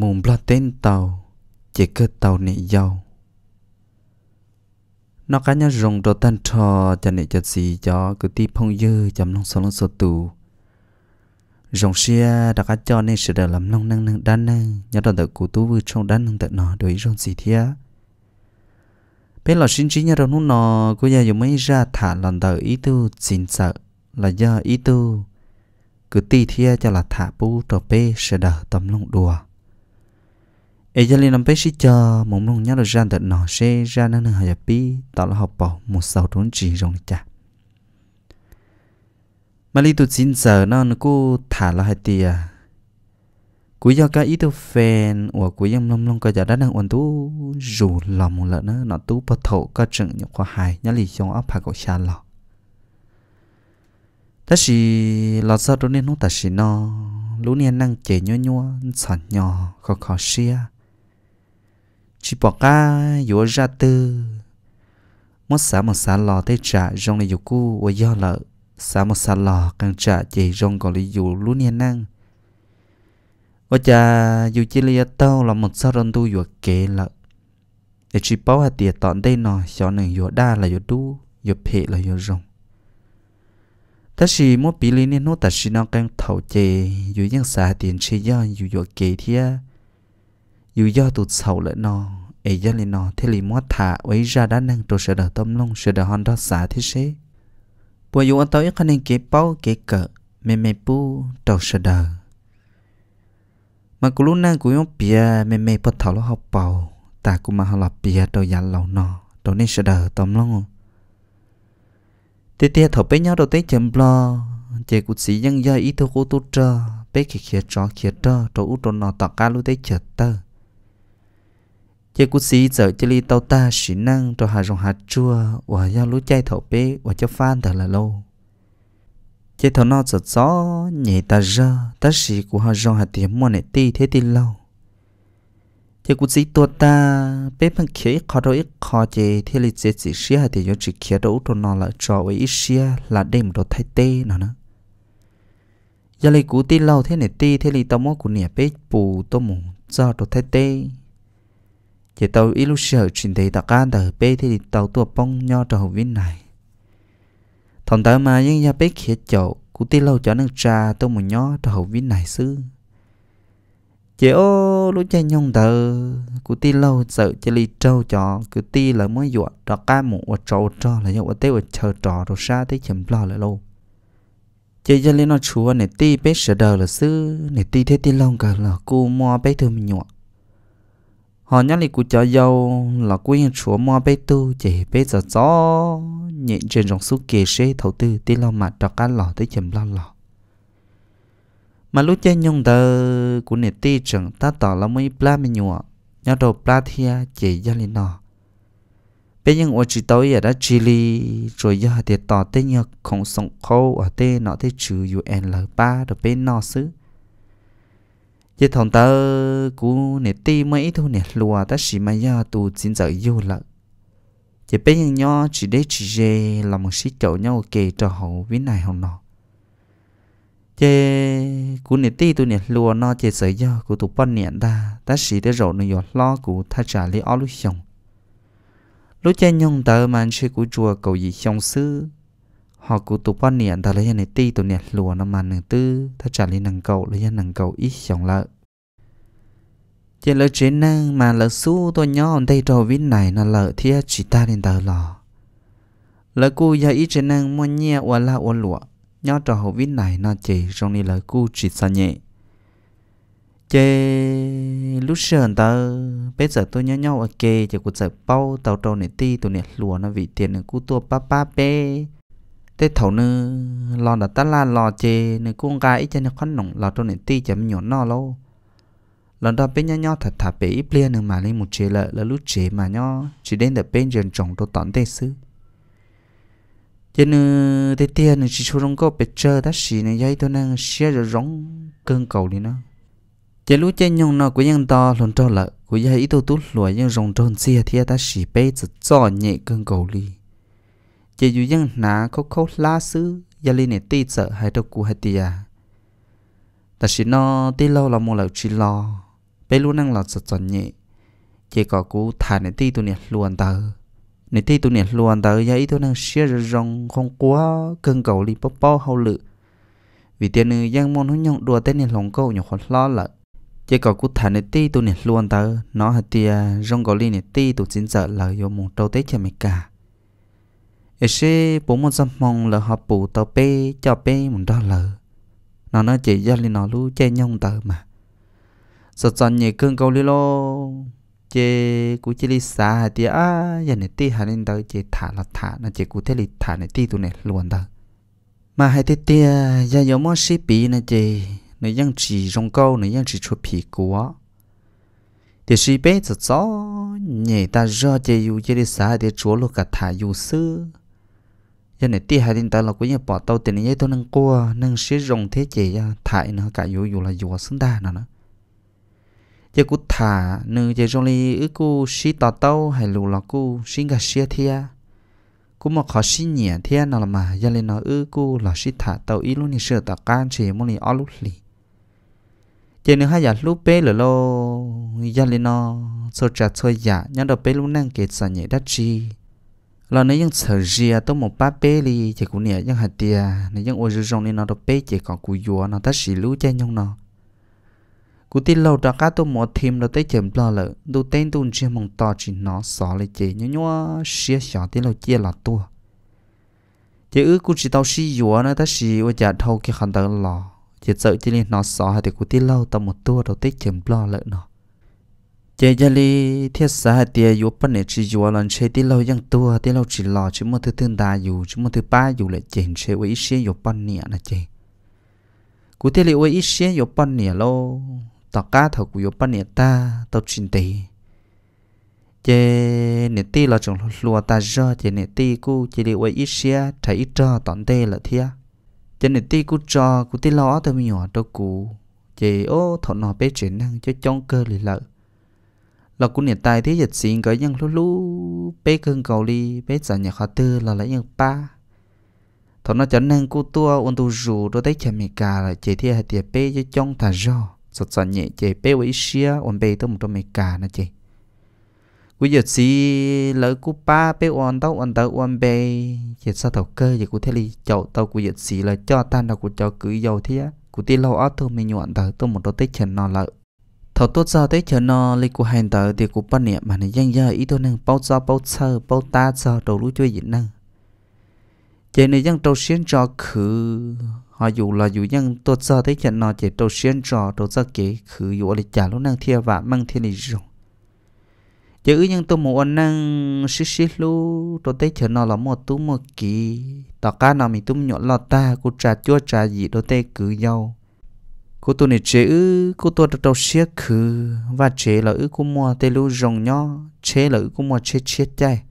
mùng lo tên tàu chỉ cơ tàu nị dầu nó cá nhân rồng đồ tan trò cho nị cho gì cho cứ ti phong dư chấm long sơn long sơn tù rồng xia đã cá cho nên sẽ đời làm long năng năng đan năng nhớ đoàn tự cụ tú vư trong đan năng tự nó đối rồng gì thế bên lò sinh trí nhớ đâu nó nọ cô gia dùng mấy ra thả lần tự ý tu xin sợ là do ý tu cứ ti thia cho là thả bu trò bê sẽ đỡ tấm lòng đùa ấy giờ lên làm bé xí chờ mong mong nhớ được ra được nọ xe ra nó nó học pi tạo là học bảo một sáu tuấn chỉ rong cha mà li tụt chín giờ nó nó cô thả là hai tia cuối giờ cái ý tôi phèn của cuối em long long cái giờ đã đang ổn tú dù lòng một lần nó nó tú bắt thổ cái chừng những khoa hài nhớ li trong áp hai cậu xa lọ ta chỉ lọt sao trốn nên nó ta chỉ nó lũ niên năng chế nhua nhua sẵn nhỏ khó khó xia chỉ bỏ cả yếu ra tư mất xã một xã lò thế trả rong này dục cu và do lợ xã một xã lò càng trả chỉ rong còn lý dù lú niên năng và cha dù chỉ lấy tao là một xã rong tu vừa kế lợ để chỉ bảo hạt tiền tọn đây nọ cho nên vừa đa là vừa đu vừa phê là vừa rong ta chỉ mỗi bị lý nên nô ta chỉ nó càng thầu chê dù những xã tiền chỉ do dù vừa kế thiệt dù do tụt sầu lỡ nó ấy giờ lên nó thế lì mót thả ấy ra đã năng trổ sợ đỡ tâm long sợ đỡ hòn đó xả thế thế, bùa dù anh tao ít khả năng kế bao kế cỡ mẹ mẹ bu trổ sợ đỡ mà cô luôn năng cũng bia mẹ mẹ bắt thảo lo học bao, ta cũng mà học bia trổ giả lâu nó trổ nên sợ đỡ tâm long tê tê thọ bé nhau đầu tê chấm lo chè cụt sĩ dân gia ít thô cô tu trơ bé kia kia trò kia trơ trổ út trổ nọ tọt ca luôn tê chợt tơ ye cú sĩ giờ chỉ li tàu ta xí năng cho hà rong hà chua và giao lú chay thầu bế và cho phan thật là lâu chế thầu nó giật gió nhảy ta rơ ta xí của hà rong hà tiền mua này ti thế ti lâu chế cú sĩ tua ta bế bằng khía khó đâu ít khó chế thế li chế chỉ xía hà tiền yo chỉ khía đâu cho nó là cho với ít xía là đêm đồ thay tê nó nữa giờ lấy cú ti lâu thế này ti thế li tao mua của nhà bế bù tao mù cho đồ thay tê chỉ tàu ít lúc sợ chuyện thì tạc can tờ bê thì tàu tua bông nho trầu viên này thằng tớ mà những nhà bê khía chậu cú tê lâu cho nâng trà tôi một nhó trầu viên này sư chị ô lúc chạy nhông tờ cụ tê lâu sợ chơi li trâu cho cứ tê là mới dọa trò ca mụ và trâu cho là nhậu tê và chờ trò đồ xa tới chấm lo lại lâu chơi chơi lên nó chúa này tê bê sợ đời là sư này tê thế tê lâu cả là cụ mua bê thương mình nhọ họ nhắc lại cụ cháu dâu là cụ yên chúa mua bê tu chỉ bê giờ gió nhện trên dòng suốt kề xe thầu tư tí lo mặt cho cá lò tới chầm lo lò mà lúc chơi nhung tờ của nền ti chẳng ta tỏ là mấy pla mình nhùa nhau đồ pla thia chỉ gia lên nọ bây giờ ở chỉ tối ở đã chili rồi giờ thì tỏ tên nhật không sống khâu ở tên nọ thế trừ un l ba được bên nọ xứ giờ thằng ta cú nè ti mấy thôi nè lùa ta chỉ mà ya tu xin giờ yêu lợ giờ bé nhân nho chỉ để chỉ dê là một sĩ chậu nhau kề cho hậu với này hậu nọ giờ cú nè ti tu nè lùa nó giờ giờ ya cú tu bận nè ta ta chỉ để rồi nè lo cú tha trả lấy ao lúc xong lúc cha nhung tờ mà anh chơi cú chùa cầu gì xong xứ họ cụ tụ quan niệm đó là này ti tụ niệm lùa nó mà nửa tư ta trả lý nàng cầu là như nàng cầu ít chồng lợ trên lời trên năng mà lỡ su tôi nhỏ đây trò vít này nó lỡ thia chỉ ta đến tờ lò lỡ cu giờ ít trên năng mua nhẹ qua la qua lụa nhỏ trò hậu vít này nó chỉ trong đi lỡ cu chỉ sa nhẹ chê lúc sờn tờ bây giờ tôi nhớ nhau ở kê chỉ cụ giờ bao tàu trâu này ti tụ niệm lùa nó vị tiền này cu tua pa pa bê thế thầu nư lo đã ta la lo chê nư cuông gai cho nư khoan nồng lo cho nư ti chấm nhổn no lâu lần đó bên nhau nhau thật thà bé ít lia nư mà lên một chế lợ là lúc chế mà nhau chỉ đến được bên dần trồng đồ tọn tê sư cho nư thế tiền nư chỉ cho có bé chơi đã xì nư dây tôi nang xia rồi rong cơn cầu đi nó chế lúc chế nhông nó của nhân to lần cho lợ của dây ít tôi tốt lùi nhưng rong tròn xia thì ta xì bé chỉ cho nhẹ cơn cầu đi chỉ dù dân nà khâu khâu lá sư gia linh này tì sợ hay đâu cú hay tìa ta chỉ nó tì lâu là một lần chỉ lo bé luôn năng là sợ chọn nhẹ chỉ có cú thả này tì tu này luôn tờ này tì tu này luôn tờ gia ý tụi năng xia rồi rong không quá cơn cầu li bóp bó hậu lự vì tiền nữ dân môn hướng nhộng đùa tên này lòng cầu nhỏ khó lo lợ chỉ có cú thả này tì tu này luôn tờ nó hay tìa rong cầu li này tì tu chính sợ là vô một trâu tết cha mày cả ấy sẽ bố một giấc mong là họ bù tàu bê cho bê một đó lờ nó nói chỉ ra lên nó lưu chê nhông tờ mà sợ chọn nhị cương câu lê lô chê cú chê li xa thì á giờ này ti hà lên tờ chê thả là thả nó chê cú thế li thả này ti tụi này luôn tờ mà hai thế tia giờ giờ mới xí bì này chê nó vẫn chỉ trong câu nó vẫn chỉ chụp phì của thì xí bé sợ chó nhị ta ra chê yêu chê li xa thì chúa lúc cả thả yêu xưa giờ này tia hai tin ta là của nhà bỏ tàu tiền này tôi nâng cua nâng xí rồng thế chỉ à, thải nó cả dù dù là dù xứng đa nó nữa giờ cú thả nâng giờ rong li ứ cú xí tàu tàu hay lù là cú xí gà xia thia cú mà khó xí nhẹ thia nào là mà giờ lên nó ứ cú là xí thả tàu ít luôn thì sửa tàu can chỉ muốn li ở lúc li giờ nữa hai giờ lúc bé là lo giờ lên nó sơ chặt sơ giả nhớ đâu bé luôn năng kết sản nhẹ đất chi là nó những sợ ria tôi một ba bé đi chỉ cũng nhẹ những hạt tia nó những ôi rong nên nó đâu bé chỉ còn cú gió nó ta xì lú chơi nhung nó cú tin lâu đó cá tôi một thêm nó tới chậm lo lợ đôi tên tôi chưa mong to chỉ nó xỏ lại chơi nhau nhau xia xỏ tin lâu chia là tua chỉ ước cú chỉ tao xì gió nó ta xì ôi chả thâu cái khăn tờ lò chỉ sợ chỉ nên nó xỏ hay thì cú tin lâu tao một tua đầu tới chậm lo lợ nó chế gia li thiết xã tiề yếu bất nể chỉ yếu lần chế tí lâu yang tua tí lâu chỉ lo chỉ một thứ thương đa yếu chỉ một thứ ba yếu lại chế chế với ít xe yếu bất nể nè chế cụ thể là với ít xe yếu bất nể lo tao cá thầu cụ yếu bất nể ta tao chín tì chế nè tí là chồng lúa ta do chế nè tí cụ chế li với ít xe thấy ít cho tận tê là thia chế nè tí cụ cho cụ tí lo tao mi nhỏ tao cụ chế ô thọ nọ bé chuyển năng cho trong cơ lì lợi là cũng nhận tài thế giật xin cái nhưng lú lú, bé cưng cầu đi bé giả nhà khó tư là lại nhưng ba thọ nó chẳng nên cú tua ôn tu rủ đôi tay chạm mì cà là chỉ thi hạt tiệp bé cho trong thà do sọt sọt nhẹ chỉ bé với xia ôn bé tôi một đôi mì cà nè chị cú giật xí lỡ cú ba bé ôn tao ôn tao ôn bé chỉ sao thầu cơ vậy cú thấy li chậu tao cú giật xí là cho tan đâu cú cho cứ giàu thế cú ti lâu ớt thôi mình nhọn tao tôi một đôi tay chân nó lợ thầu tốt giờ tới chờ nó lấy của hành tờ thì của ban niệm mà này dân giờ ý tôi năng bao giờ bao giờ bao ta giờ đầu lũ chơi gì năng chế này dân đầu xuyên cho khử họ dù là dù dân tốt giờ tới chờ nó chế đầu xuyên cho đầu giờ kế khử dù là trả lúc năng thiệt và mang thiên này rồi chế ư nhân tôi một anh năng xí xí lú tôi thấy chờ nó là một tú một kỳ tao cá nào mình tú nhọn lọt ta của trà chua trà gì tôi thấy cứ nhau cô tôi này chế ư cô tôi trâu xia khứ và chế là ư cô mua tê lưu rồng nhó chế là ư cô mua chế chế chay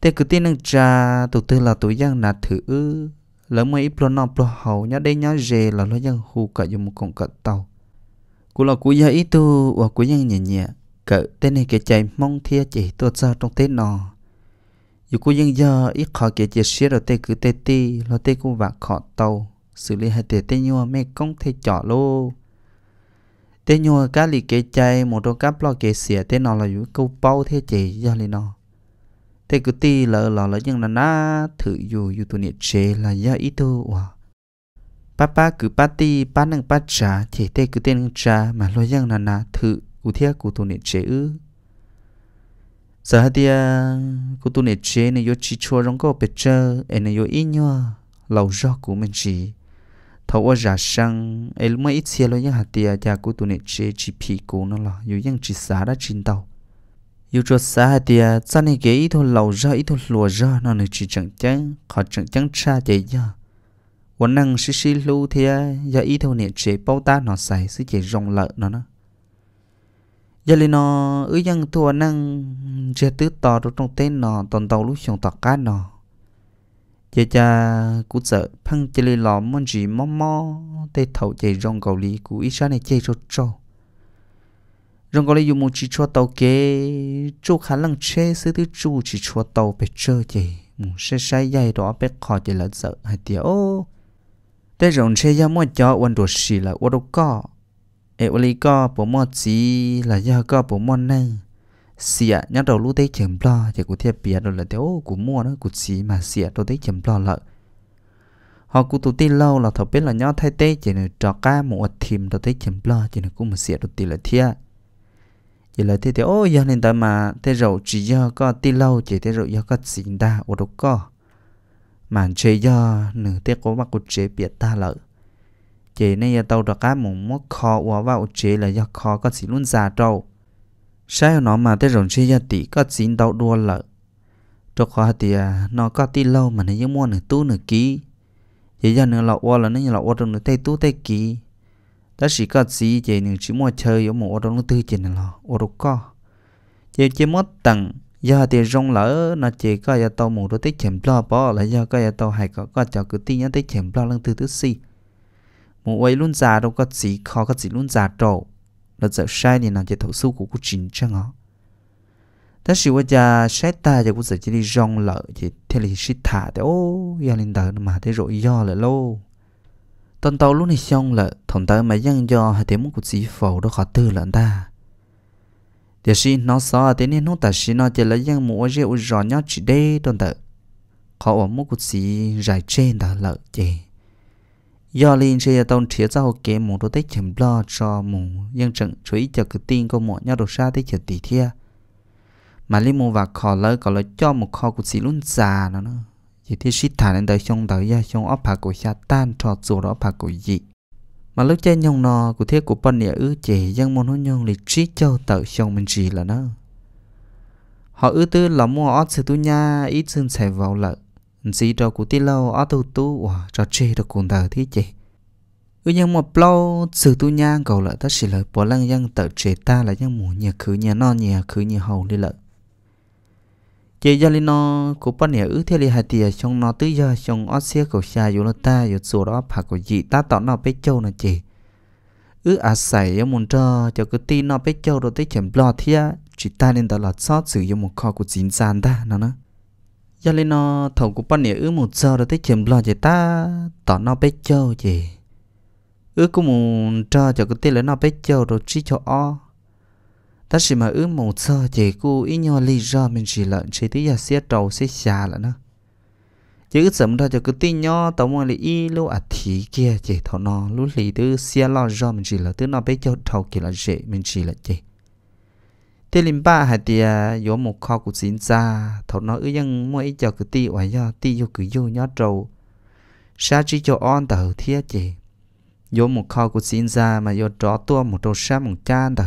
tê cứ tin năng cha tụ tư là tụ giang nà thử ư lỡ mày ít lo nọ lo hậu nhá đây nhá dề là lo giang hù cả dùng một con cỡ tàu cô là cô gia ít tu và cô giang nhẹ nhẹ cỡ tê này kẻ chạy mong thia chỉ tôi sao trong tết nọ dù cô giang giờ ít khó kẻ chế xia rồi tê cứ tê ti lo tê cô vạc khó tàu xử lý hai tiền tên nhua mẹ công thể chọn lô tên nhua cá lì kế chay một trong các lo kế xỉa tên nó là những câu bao thế chế do lì nó thế cứ ti lỡ lỡ là nhưng là na thử dù dù tu nhiệt chế là do ý tu ba ba cứ ba ti ba nang ba trả thì tê cứ tên trả mà lo yang là na thử u thia cụ tu nệ chế ư giờ hai tia cụ tu nệ chế này yo chỉ chua rong có bê chơ em này yo in nhua lâu rõ cụ mình chỉ thầu ở giả sang em mới ít xe lo những hạt tiền gia của tụi này chế chỉ phi cố nó là dù những chỉ xả đã chín tàu dù cho xả hạt tiền cho nên cái ít thôi lầu ra ít thôi lùa ra nó này chỉ chẳng chẳng họ chẳng chẳng cha chạy ra và năng xí xí lưu thì giờ ít thôi này chế bao ta nó xài xí chế rong lợn nó nó giờ lên nó ứ dân thua năng chế tứ to trong tên nó toàn tàu lúc xong tọt cá nó giờ cha cú sợ phăng chơi lì lò món gì mò mò tê thầu chạy rong cầu lì cú ít ra này chạy rốt trâu rong cầu lì dùng một chỉ cho tàu kế chỗ khả năng chế sư thứ chú chỉ cho tàu bé chơi chạy một xe sai dài đó bé khó chạy là sợ hai tia tê rồng xe ra mua cho quan đồ xì là quan đồ co ê quan lì co bộ mua gì là do co bộ mua năng xìa nhắc đầu lũ tê chấm lo thì cụ thiệt bia rồi là ô cụ mua nó cụ xì mà xìa tôi thấy chấm lo lợi họ cụ tụ tê lâu là thọ biết là nhó thay tê chỉ là trò ca một thìm tôi thấy chấm lo chỉ là cũng một xìa tôi tê là thiệt chỉ là thế thì ô giờ nên ta mà thế rồi chỉ do có tê lâu chỉ thế rồi do có xịn đa ô đâu có mà chế do nửa tê có bắt cụ chế biệt ta lợi chỉ nên giờ tàu trò cá một mốt kho và vào chế là do kho có xì luôn già trâu sao nó mà thế rồi xe gia tỷ có xin đau đua lợ cho khó thì à, nó có tí lâu mà nó giống mua nửa tu nửa ký vậy giờ nửa lọ qua là nó như lọ qua trong nửa tay tú tay ký ta chỉ có gì chỉ nửa chỉ mua chơi ở một ô trong nửa tư chỉ nửa lọ ô đâu có chỉ chỉ mất tặng giờ thì rong lỡ nó chỉ có giờ tàu một đôi tết chèm lo bỏ là giờ có giờ tàu hay có có cho cứ tí nhá tết chèm lo lần thứ thứ si một ấy luôn già đâu có gì khó có gì luôn già trâu nó giờ sai thì nàng chỉ thấu su của cô trình chăng ngó ta sự qua già sai ta giờ cũng giờ chỉ đi rong lợ thì thế là sĩ thả thế ô gia linh đỡ mà thế rồi do là lâu tuần tàu lúc này xong là thằng tớ mà dân do hay thế muốn cuộc sĩ phổ đó khó tư lận ta Thế sĩ nó sợ thế nên nó ta sĩ nó chỉ là dân mua rượu rõ nhóc chỉ đê tuần tớ khó ở muốn cuộc sĩ giải trên ta lợ chè do linh sẽ tông chia rau kế mùng đôi tết chấm lo cho mùng nhân trận chú ý cho cái tin có mọi nhau đầu xa tết chấm tỷ thia mà linh mùng và khó lỡ có lỡ cho một kho của xí luôn già nó nữa chỉ thì xí thả lên đời trong đời ra trong ốp hạ của xa tan trò dù đó hạ của gì mà lúc chơi nhông nò của thiết của bọn địa ư trẻ dân môn hôn nhông lịch trí châu tờ trong mình gì là nó họ ư tư là mua ót sự tu nha ít xương xảy vào lợi gì đó của tí lâu ở tu tu và trò chơi được cũng thờ thế chị ừ nhưng mà lâu sự tu nha cầu lợi ta chỉ lợi bỏ lăng dân tự chế ta là dân mù nhà khứ nhà non nhà khứ nhà hầu đi lợi chị gia linh nó của bọn nhà ứ thế li hai tiề trong nó tứ giờ trong ót xe cầu xa dù là ta dù sổ đó phạt của dị ta tỏ nó bé châu nè chị ứ à xảy cho muốn cho cho cái tin nó bé châu rồi tới chèm lo thia chỉ ta nên ta là sót sử dụng một kho của chính gian ta nó nữa giờ lên nó thầu cũng bắn nhỉ ứ một giờ rồi tới chìm lo chị ta tỏ nó bé châu chị ước cũng muốn cho cho cái tên là nó bé châu rồi chỉ cho o ta chỉ mà ước một giờ chị cô ý nhau lý do mình chỉ lợn chỉ thấy giờ xe trầu xe xà là nó chứ cứ sớm ra cho cái tên nhỏ tao muốn là y lô à thì kia chị thọ nó lúc lì thứ xe lo do mình chỉ là thứ nó bé châu thầu kia là dễ mình chỉ là chị thế linh ba hạt thì yếu một kho của xin ra thầu nó mỗi giờ cứ ti oải do ti vô cứ vô nhớ trâu, sa chỉ cho on tờ thiết chỉ, yếu một kho của xin ra mà yếu tró tua một trâu sa một chan tờ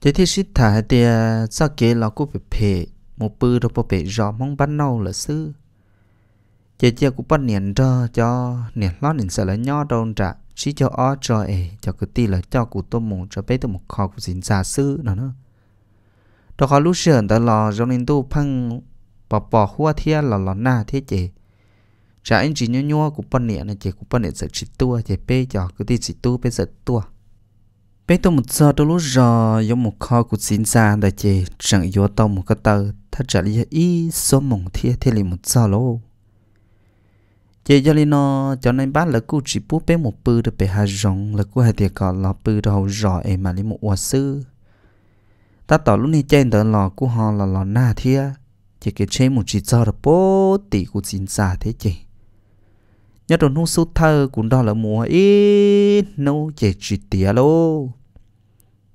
thế thì xít thả hạt thì sa kể là cũng phải phê một bư rồi bỏ bể gió mong bắt nâu là sư chị chị cũng bắt niệm cho cho niệm lót niệm sợ là nho đâu trả chỉ cho ó cho ấy cho cứ ti là cho cụ tôm một cho bé tôm một kho của xin ra sư nó nữa đó có lúc sườn đó là rong nên tu phăng bỏ bỏ hoa thia là là na thế chế. trả anh chỉ nhua nhua của bên nè này chế của bên nè sẽ chỉ tua chế pe cho cứ đi chỉ tu pe sợ tua pe tu một giờ tôi lúc giờ giống một kho của xin ra đó chế chẳng vô tao một cái tờ thật trả lý ý số mong thia thế liền một giờ lô chị cho nên nó cho nên bác là cô chỉ bút pe một bự được pe hai rong là cô hai tiệc còn là bự đầu rõ em mà lấy một hoa sư ta tỏ lúc này trên đó lò của họ là lò na thia chỉ cái chế một chỉ cho là bố tỷ của chính giả thế chị nhớ đồ nô số thơ cũng đó là mùa ít nô chỉ chỉ tía lô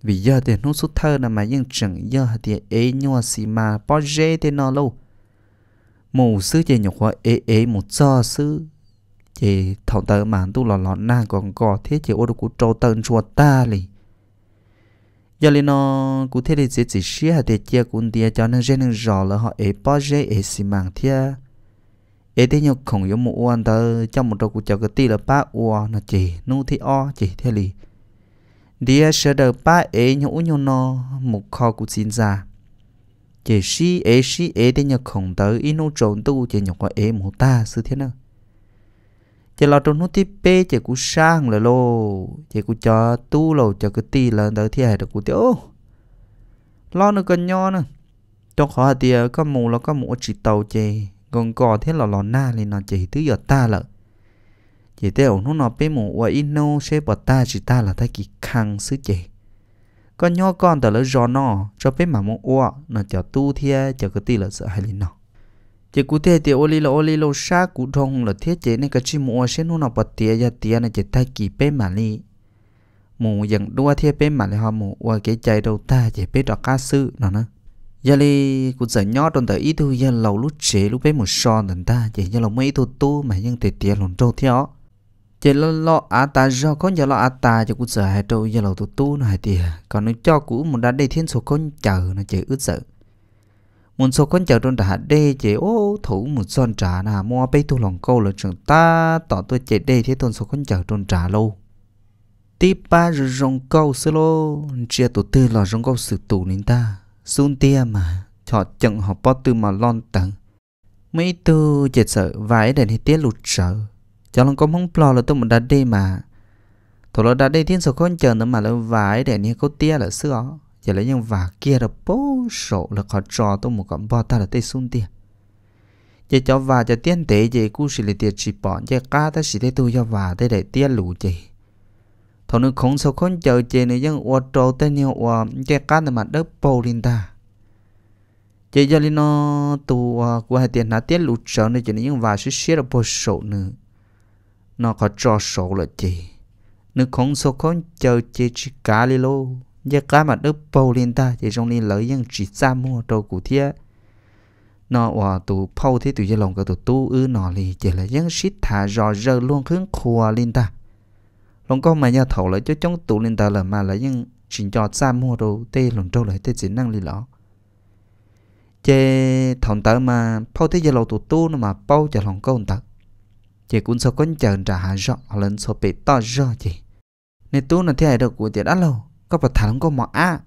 vì giờ thì nô số thơ là mà nhưng chẳng giờ thì ấy nhau xì mà bao giờ thế nào lâu mù sư chỉ nhục hoa ấy ấy một cho sư chỉ thọ tơ mà tu là lò na còn có thế chỉ ô đồ của trâu tơ chuột ta liền giờ lên nó cụ thể thì sẽ chỉ xia hạt chia cũng địa cho nên gen nên rõ là họ ấy bao giờ ấy xi măng thia ấy thế nhau không yếu một uan tờ trong một đầu cụ cho cái tì là ba uan là chỉ nu thì o chỉ thế lì địa sẽ đợi ba ấy nhau uống nhau nó một kho cụ xin ra chỉ xí ấy xí ấy thế nhau không tới ý nu trộn tu chỉ nhau có ấy một ta sự thế nào chỉ là trong nút tiếp bê chỉ cú sang là lô chỉ cú cho tu lô cho cái ti là đỡ thi được cú tiêu lo nó cần nho nữa trong khó thì có mù là có mù chỉ tàu chè còn cò thế là lò na lên nó chỉ thứ giờ ta là chỉ tiêu nó nó bê mù và ino sẽ bỏ ta chỉ ta là thay kỳ khăng sứ chè con nho con tờ là gió nó cho bê mà mù ua nó cho tu thiê cho cái ti là sợ hay lên nó chỉ cụ thể thì oli lo oli lo sa cụ thông là thế chế này cái chim mua sẽ nó nó bật tiền ra tiền này chỉ thay kỳ bé mà đi mù dần đua thế bé mà lại họ mù qua cái chạy đầu ta chỉ bé đọc ca sư nó nữa giờ li cụ giờ nhỏ trong tới ít thôi giờ lâu lúc chế lúc bé một son tận ta chỉ giờ lâu mấy thôi tu mà nhưng tiền tiền lồn trâu theo chỉ lo lo à ta do con giờ lo à ta cho cụ giờ hai trâu giờ lâu tu tu này thì còn nó cho cụ một đá đây thiên số con chờ nó chỉ ướt sợ một số con chào đôn đã đê chế ô thủ một son trả nà mua bây tu lòng câu là chúng ta tỏ tôi chế đê thế tôn số con chào đôn trả lâu tiếp ba rong câu sơ lô chia tổ tư là rong câu sự tù nên ta xuân tia mà họ chận họ bó tư mà lon tận mấy tư chế sợ vài đèn hết tiết lụt sợ cho lòng câu mong plo là tôi một đã đê mà thủ là đã đê thiên số con chờ nữa mà là vài đèn hết câu tia là xưa ó giờ lấy những và kia là bố sổ là khó trò tôi một con bò ta là tê xung tiền giờ cho và cho tiền tế giờ cú xử lì tiền chỉ bỏ giờ cá ta xì thế tôi cho và thế để tiền lũ chị thằng nó không sao không chờ chị nữa nhưng ô trâu tên nhiều ô giờ cá là mà đớp bầu lên ta giờ giờ lên nó tu của hai tiền là tiền lũ sợ nên chị những và sẽ xí là bố sổ nữa nó có trò sổ là chị nó không số không chờ chị chỉ cá đi lô giờ cá mà đứt bầu lên ta chỉ trong nên lấy những chỉ ra mua đồ cụ thiê nó và tụ phâu thế tụi giờ lòng cái tụ tu ư nó lì chỉ là những shit thả rò rơ luôn hướng khua lên ta lòng con mà nhà thầu lại cho chống tụ lên ta là mà là những chỉ cho ra mua đồ tê lòng trâu lại tê chỉ năng lì lọ chế thằng tớ mà phâu thế giờ lòng tụ tu nó mà bao cho lòng con ta chế cũng sao con chờ trả hạ rõ lên số bị to rõ chỉ nên tu là thế này đâu của tiền đã lâu có bà thằng có mỏ á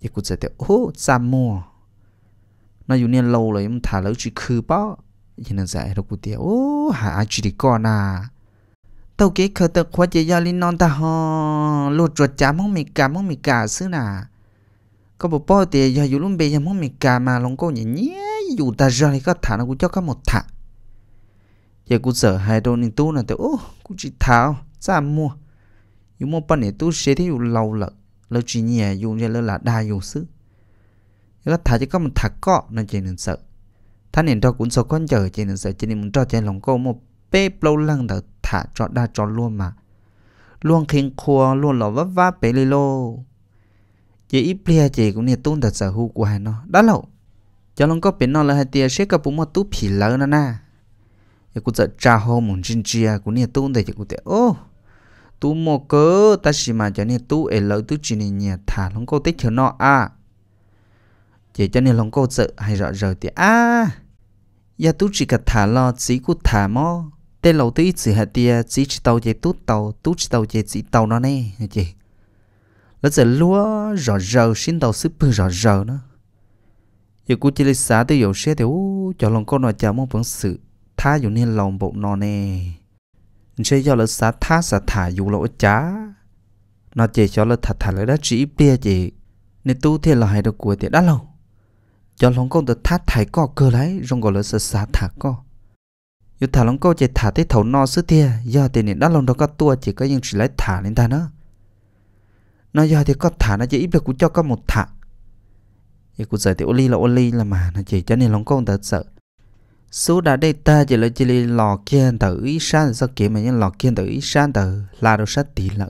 thì cũng sẽ theo ô ra mua nó dù nên lâu rồi em thả chỉ khứ bao thì nó sẽ đâu cũng theo ô hà chỉ đi con à tao kế khờ tao khóa chế gia non ta ho lột ruột chả mong mì cả mong mì cả xứ nà có bộ bao giờ dù luôn bây giờ mong cả mà lòng cô nhỉ nhé dù ta ra thì có thả nó cũng cho có một thả giờ cũng sợ hai đôi nên tu là tao ô chỉ tháo ra mua yu mo pan ne tu she thi yu lâu lợ lâu chỉ nhẹ yu như là đa yu sư yu là thà chỉ có một thà cọ nó chỉ nên sợ thà nên cho cũng sợ con chờ chỉ nên sợ chỉ nên muốn cho chỉ lòng cô một bê lâu lăng đỡ thả cho đa cho luôn mà luôn khiến khua luôn lò vấp váp bể lê lô chỉ ít bia chỉ cũng nên tôn đặt sở hữu của hắn nó đã lâu cho long có bên nó là hai tia sẽ gặp bụng một tú phì lỡ nó na giờ cũng sợ cha hô muốn chinh chia cũng nên tôn để chỉ cũng thế ô tu mô cơ ta chỉ mà cho nên tu ở lỡ tu chỉ nên nhà thả lòng cô tích cho nó à chỉ cho nên lòng cô sợ hay rõ rồi thì à giờ tu chỉ cả thả lo chỉ cú thả mò tên lầu tí chỉ hạt tia chỉ chỉ tàu chỉ tu tàu tu chỉ tàu chỉ chỉ tàu nó nè chị lỡ giờ lúa rõ rờ xin tàu xếp bự rõ rờ nó giờ cú chỉ lấy xá tới dầu xe thì ú cho lòng cô nói chào mong vẫn sự tha dụ nên lòng bộ nó nè chế cho là sát thá sát thả dù lỗ chá nó chỉ cho là thật thả là đã chỉ bia chỉ nên tu thì là hai đồ của thì đã lâu cho lòng công được thắt thải có cơ lấy rong gọi là sợ sát thả có dù thả lòng câu chỉ thả tới thấu no sứ tia do thì nên đã lòng đâu có tua chỉ có những chỉ lấy thả lên ta nữa nó do thì có thả nó chỉ ít được cũng cho có một thả thì cũng sợ thì ô ly là ô ly là mà nó chỉ cho nên lòng công được sợ số đã đây ta chỉ là chỉ là lò kia tử ý san sao kia mà những lò kia tử ý san tử là đồ sát tỷ lợ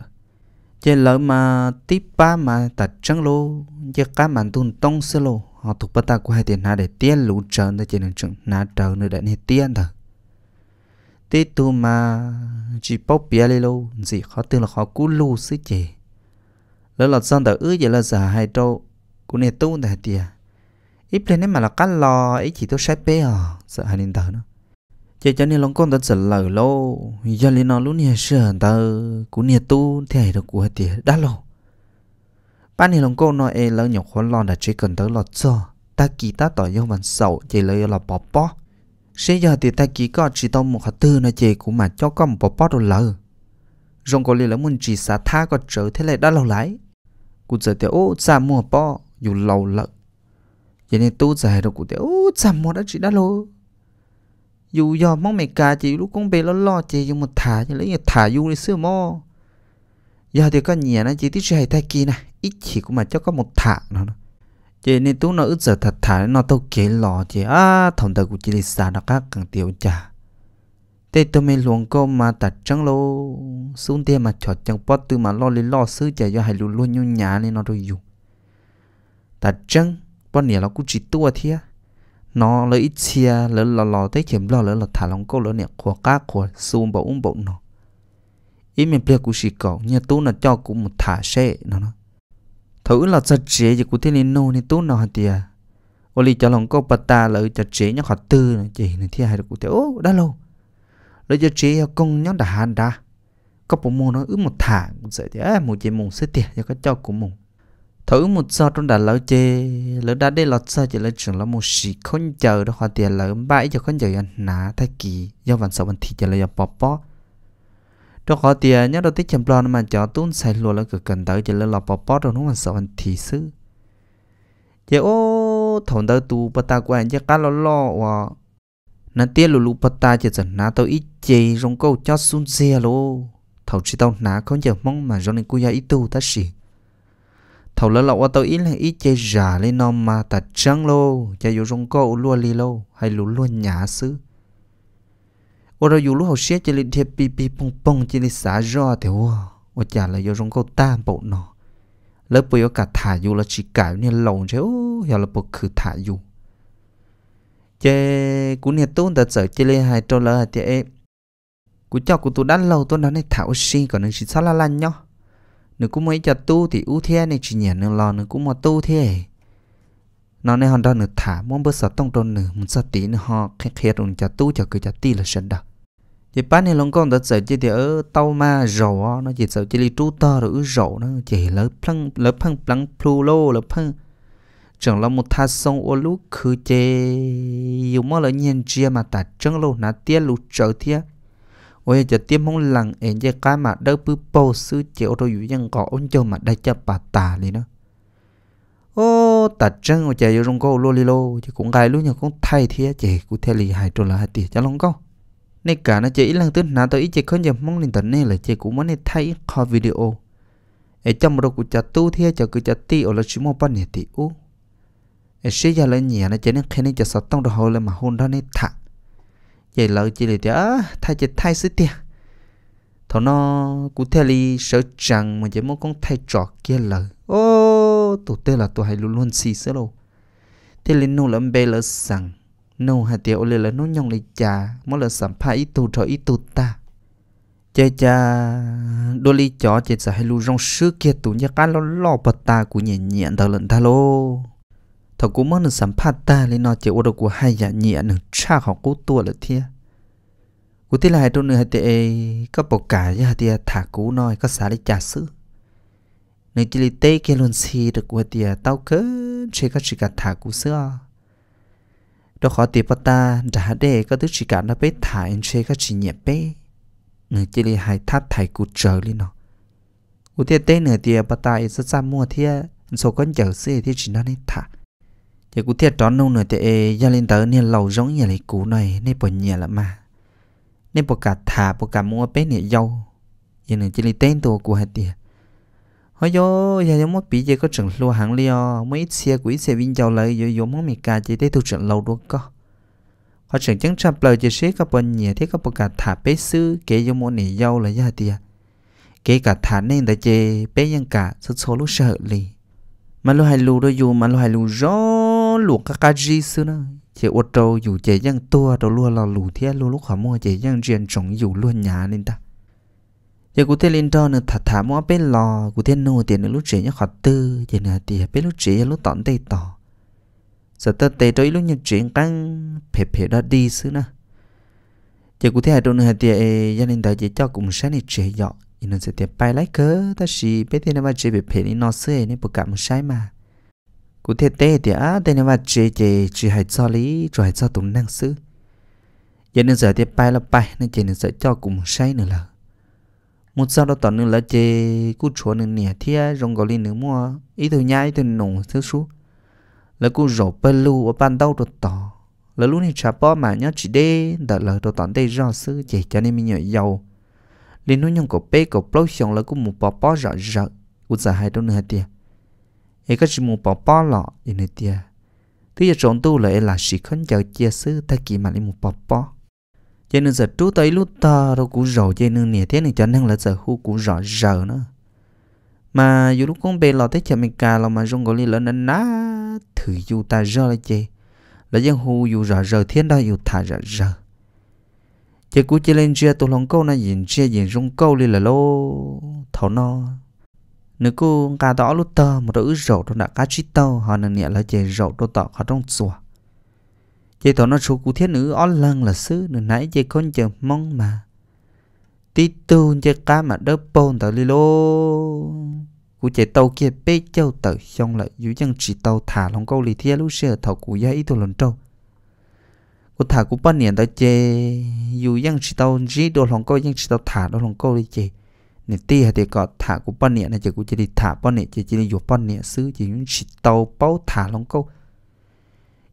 chỉ lỡ mà tiếp ba mà ta trắng lô chỉ cá mà tuôn tông sơ lô họ thuộc bắt ta của hai tiền hà để tiền lũ trơn ta chỉ là trứng nà trơn nữa để này tiền thôi Tiếp tu mà chỉ bóc bia lê lô gì khó tư là khó cú lô xí chè lỡ lọt sang tử ứ vậy là giả hai trâu cũng này tu này tiền 입레네 말라깔라 이치 또 샤페야 sợ hai linh tờ nó chỉ cho nên lòng con tận sợ lở lô giờ lên nó lúc nè sửa tờ cũng nè tu thể được của tiệt đã lô ban này lòng con nó e lỡ nhọc khó đã chỉ cần tới lọt cho ta kỳ ta tỏ nhau bằng sầu chỉ lấy là bỏ bỏ sẽ giờ thì ta kỳ có chỉ tao một hạt tư nó chỉ cũng mà cho con bỏ bỏ rồi lỡ rong có liền là muốn chỉ xả tha có trở thế này đã lâu lại cũng giờ thì ô xa mua bỏ dù lâu lợn nên tôi giải cụ 얘네 또 자해로 고대 오 잠모라 Dù 유여 mong mẹ cả chỉ lúc con bé lo lo chị dùng một thả như lấy thả du đi xưa mò giờ thì con nhẹ nó chỉ tí chơi thay kia nè ít chỉ cũng mà cho có một thả nó chị nên tôi nó ướt giờ thật thả nó tôi kể lò chỉ à thằng tao của chỉ là xa nó khác càng tiểu chả thế tôi mới luồng cô mà tạt trắng lô xuống tiền mà chọt chẳng bót từ mà lo lên lo xứ chạy do hai luôn luôn nhau nhà nên nó đôi dùng tạt trắng bọn nè nó cũng chỉ tua thia nó lấy ít chia lỡ lò lò tới kiểm lò lỡ là thả lòng câu lỡ nè của cá của xung bộ ung bộ nó ý mình biết cũng chỉ cầu nhà tu là cho cũng một thả xe nó nó thử là chặt chế thì cũng thế nên nô nên tu nó hả tia ô li cho lòng câu bắt ta lỡ chặt chế nhóc họ tư này chỉ này thia hay được cũng thế ô đã lâu lỡ chặt chế công nhóc đã hàn đã có bộ môn nó ứ một thả cũng sẽ thế một chế mùng sẽ tiền cho các cho cũng mùng thấu một giờ trong đã lỡ chê lỡ đã để lọt sao chỉ lỡ trường là một sĩ không chờ đó hoa tiền lỡ bãi cho không chờ anh nã thay kỳ do vạn sau vạn thị chờ là bỏ bỏ đó khó tiền nhớ đầu tích chậm lon mà cho tún xài luôn là cực cần tới chỉ lỡ lọt bỏ bỏ rồi nó vạn sau vạn thị sư giờ ô thằng đỡ tu bắt ta quen chắc cá lo lo và nãy tiếc lù lù bắt ta chỉ dần nã tao ít chê rong câu cho sun xe lô thầu chỉ tao nã không chờ mong mà do nên cô ya ít tu ta xỉ thầu lỡ lậu tôi ít là ít chơi giả lên nó mà ta trăng lô chơi dù rong cậu luôn li lô hay lú luôn nhả xứ ô rồi dù lú hậu xế chơi lên thiệp pi pi pong pong chơi lên xả ro thì ô ô chả là dù rong cậu ta bộ nó lỡ bây giờ cả thả dù là chỉ cả nên lồng chứ ô giờ là bộ khử thả dù chơi cũng nhiệt tốn ta sợ chơi lên hai trâu lỡ thì em cú cho cú tôi đã lâu tôi nói này thảo xin còn nên chỉ sao la lan nhau nếu cũng mới chặt tu thì ưu thế này chỉ nhận nó lo nếu cũng mà tu thế nó nên hòn đó nó thả muốn bớt sợ tông trôn nữa muốn sợ tí nửa họ khét khét rồi chặt tu chặt cứ chặt tí là sẵn đó chỉ bán này lòng con đã sợ chứ thì ở tàu ma rổ nó chỉ sợ chỉ đi trú to rồi rổ nó chỉ lỡ plăng lỡ phăng plăng plulo lỡ phăng chẳng là một thà sông ô lú khứ chê dù mà lỡ nhiên chia mà ta chẳng lâu nà tia lúc trở thiệt ôi giờ tiêm mong lằng em giờ cái mà đâu bự bầu sư chịu rồi dụ dân có ôn châu mà đây cho bà ta đi nó ô ta chân ở chạy vô trong cô lô li lô chứ cũng gai luôn nhau cũng thay thế chị cũng theo lì hài trộn là hai tỷ cho lòng con nên cả nó chỉ ít lần tới nào tôi ít chỉ không giờ mong lên tận này là chị cũng muốn nên thay kho video ở trong một đồ của cha tu thế cho cứ cha ti ở là chỉ một bên này tỷ u ở xí giờ lên nhà nó chỉ nên khi nên cha sọt tông đồ hồ lên mà hôn đó nên thẳng vậy lợi chỉ là đó thay chỉ thay sự tiền thọ nó cụ thể li sợ chẳng mà chỉ muốn con thay trò kia lợi ô tổ tê là tổ hay luôn luôn xì xí lâu thế lên nô lắm bê lỡ rằng nô hà tiệu lê lỡ nô nhong lì cha mỗi lỡ sẵn pha ít tù trò ít tù ta chơi cha đôi ly chó chê sợ hay luôn rong sứ kia tù nhé cái lo lo bật ta của nhẹ nhẹ thở lợn tha lô thọ cú mất được sắm phát ta lên nó chỉ ô đồ của hai giả nhẹ nửa cha họ cú tua là thia cú thế là trong nửa hai tệ có bọc cả với hai tia thả cú nói có xả lấy trả sữa nửa chỉ lấy tê kia luôn xì được của tia tao cứ chỉ có chỉ cả thả cú xưa, đó khó tiền bắt ta đã để có thứ chỉ cả nó bé thả anh chỉ có chỉ nhẹ bé nửa chỉ lấy hai tháp thải cú trở lên nó cú tia tê nửa tia bắt ta ít ra mua thia số con chở xe thì chỉ nó nên thả thì cú thiệt tròn nung nữa thì gia lên tới nên lâu giống nhà lấy cũ này nên bỏ nhà là mà nên bỏ cả thả bỏ cả mua bé này dâu giờ này chỉ là tên tôi của hai tiệt hỏi yo giờ giống một bị giờ có trường lúa hàng liò mới ít xe của xe vinh dầu lại giờ giống món mì cà chỉ thấy thuộc trường lâu đó có họ trường chẳng chập lời chỉ xế các bên nhà thấy các bộ cả thả bé xứ kể giống món nè dâu là gia tiệt kể cả thả nên tại chế bé nhân cả số số lúc sợ lì mà lo hai lù đó dù mà lo hai lù rồi luộc các cái gì xưa nữa chị ô tô dù chị dân tua đầu luôn là lù thế luôn lúc họ mua chị dân riêng trồng dù luôn nhà nên ta giờ cụ thể lên đó nữa thả thả mua bên lò cụ thể nô tiền nữa lúc chị nhá khó tư chị nè tiền bên lúc chị lúc tọn tay tỏ giờ ta tê đôi lúc như chuyện căng phê phê đó đi xứ nè giờ cụ thể hai đôi nữa tiền gia đình đời chị cho cùng sáng này chị dọ nên sẽ tiền bay lái cớ ta chỉ tiền là ba chị phê đi nó xưa nên bộ cảm sai mà cụ thể tế thì á tên là chế chế chỉ hay cho lý rồi hay cho tụng năng sư giờ nên giờ thì bài là bài nên chế nên giờ cho cùng say nữa là một sau đó tận nữa là chế cú chúa nữa nè thì rong gọi lên nữa mua ý thôi nhai ý tôi nổ thứ số là cú rổ bơ lưu ở ban đầu rồi tỏ là lúc này chả bỏ mà nhớ chỉ đê đã là đồ tận đây rõ sư chế cho nên mình nhớ giàu lên nói nhung cổ bê cổ plau xong là cú một bỏ bỏ rõ rõ cú giờ hai đâu nữa thì ấy có chỉ một bỏ bỏ lọ gì nữa tia thứ giờ trộn tu lại là chỉ khấn chờ chia sư thay kỳ mà lấy một bỏ bỏ cho nên giờ chú tới lúc ta đâu cũng rồi cho nên nè thế này cho nên là giờ khu cũng rõ giờ nữa mà dù lúc con bé lọ tới chợ mình cà là mà rung gọi lên nó ná thử dù ta rơ lại chê là dân hù dù rõ rờ thiên đó dù thả rõ rờ chê cú chê lên chia tôi lòng câu na nhìn chia nhìn rung câu đi là lô thảo no nếu cô cá đó lúc tơ một đứa rổ trong đã cá chít tơ họ nên nhẹ là chè rổ đô tọ họ trong xua chè tỏ nó số cụ thiết nữ ó lần là xứ nửa nãy chè con chờ mong mà tí tu chè cá mà đớp bồn tờ li lô cụ chè tàu kia bê châu tờ xong lại dữ chân chỉ tàu thả lòng câu lì thiết lúc xưa thầu cụ gia tôi lần trâu cụ thả cụ bao niệm tờ chè dù chân chỉ tàu dưới đồ lòng câu chân chỉ tàu thả đồ lòng câu đi chè nè tì hạt thì có thả của bọn nè chỉ của chỉ đi thả bọn nè chỉ chỉ đi dục nè xứ chỉ những chỉ tàu bao thả lòng câu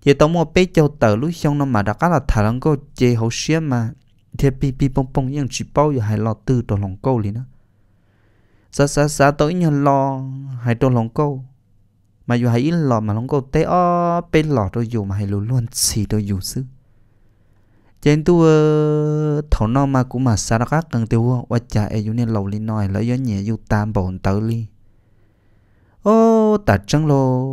chỉ tàu mua bé châu tờ lúc xong nó mà đã cá là thả lòng câu chỉ hậu xuyên mà thì pi pi bông bông nhưng chỉ bao giờ hai lo tư đồ lòng câu liền đó sa sa sa tối nhà lo hai đồ lòng câu mà dù hai lo mà lòng câu té o bên lọ rồi dù mà hai luôn luôn xì rồi dù xứ trên tu ờ, thổ nó mà cũng mà xa các cần tiêu và chả ai dùng nên lâu lên nói lấy gió nhẹ dù tam bổn tới li ô ta trăng lo,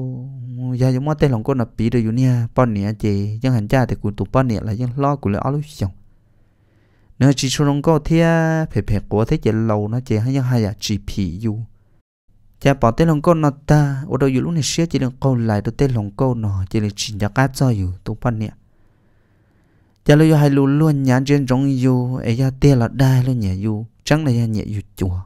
giờ giống mất tên lòng con là bị rồi dùng nha bọn nè chị nhưng hành cha thì cũng tụ bọn nè là nhưng lo của lỡ áo lúc chồng nếu chỉ số lòng con thì phải phải của thế chị lâu nó chị hay nhưng hay à chỉ phì dù cha bỏ tên lòng con nó ta ở đâu dù lúc này xia chỉ đừng câu lại được tên lòng con nó chỉ được chỉ nhắc cá cho dù tụ bọn nè cha lo hai lu luôn nhá trên rong yu ấy ya tia là đai luôn nhẹ yu là này nhẹ yu chùa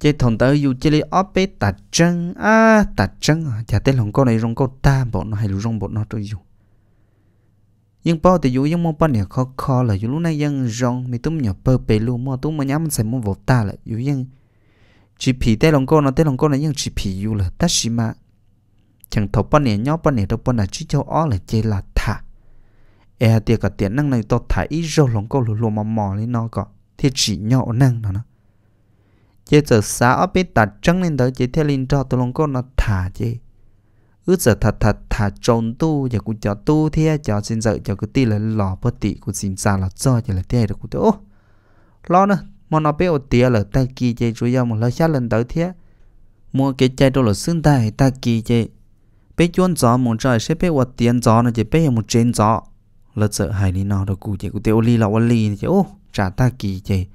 chế thằng tới yu chế lấy óp bê tạt trắng à tạt à, chả tê lòng con này rong câu ta bọn nó hay lu rong bọn nó tôi yu nhưng bao thì yu nhưng mà bao nè khó khó là yu lúc này dân rong mi tụm nhỏ bơ bê lu mua tụm mà nhắm sẽ muốn vột ta là yu dân chỉ phì tê lòng con nó tê lòng con này dân chỉ phì yu là tất xí mà chẳng thọ bao nè nhóc bao nè đâu bao nè chỉ cho ó là chế lạt e tiệt cả tiền năng này tao thấy rồi lòng câu lù lù mò mò lên nó cả thì chỉ nhậu năng nó chế giờ xã ở bên tạt trắng lên tới chế theo lên cho tôi lòng câu nó thả chế ước giờ thật thật thả trốn tu giờ cũng cho tu thế cho xin dậy, cho cái tí là lò bất tí của xin xa là cho giờ là thế được cũng tốt lo nữa mà nó biết ở tiệt là ta kỳ chế chủ yếu một lời sát lên tới thế mua cái chai đó là xương tay ta kỳ chế bé chuyên gió một trời sẽ bé ở tiền gió nó chỉ bé một trên gió lật sợ hai ni nó đâu cụ chế cụ tiêu li là quan li chế ô trả ta kỳ chế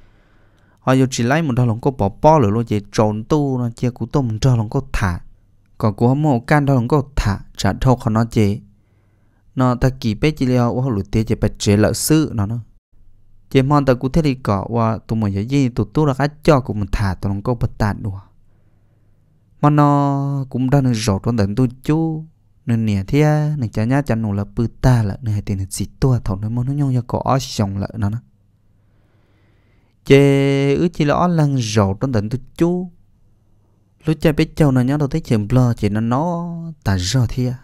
họ giờ chỉ lấy một đó lòng có bỏ bỏ rồi luôn chế trộn tu nó chế cụ tôm một đó lòng có thả còn cụ không một can đó lòng có thả trả thâu khó nó chế nó ta kỳ bé chỉ leo ô lụt tiêu chế bé chế lợ sư nó nó chế mòn ta cụ thế đi cọ và tụi mình giờ gì tụi tu là cái cho cụ một thả tụi lòng có bất tạt đùa mà nó cũng đang rồi trong tận tôi chú nên nè thế nên chả nhá chăn nụ là bự ta là nên hai tiền gì tua thầu nó muốn nó nhông cho có sòng là nó nó chê ứ chỉ lõ lăng rầu trong tận tôi chú lúc cha biết châu nó nhớ đầu thấy chuyện blo chỉ nó nó ta thì à,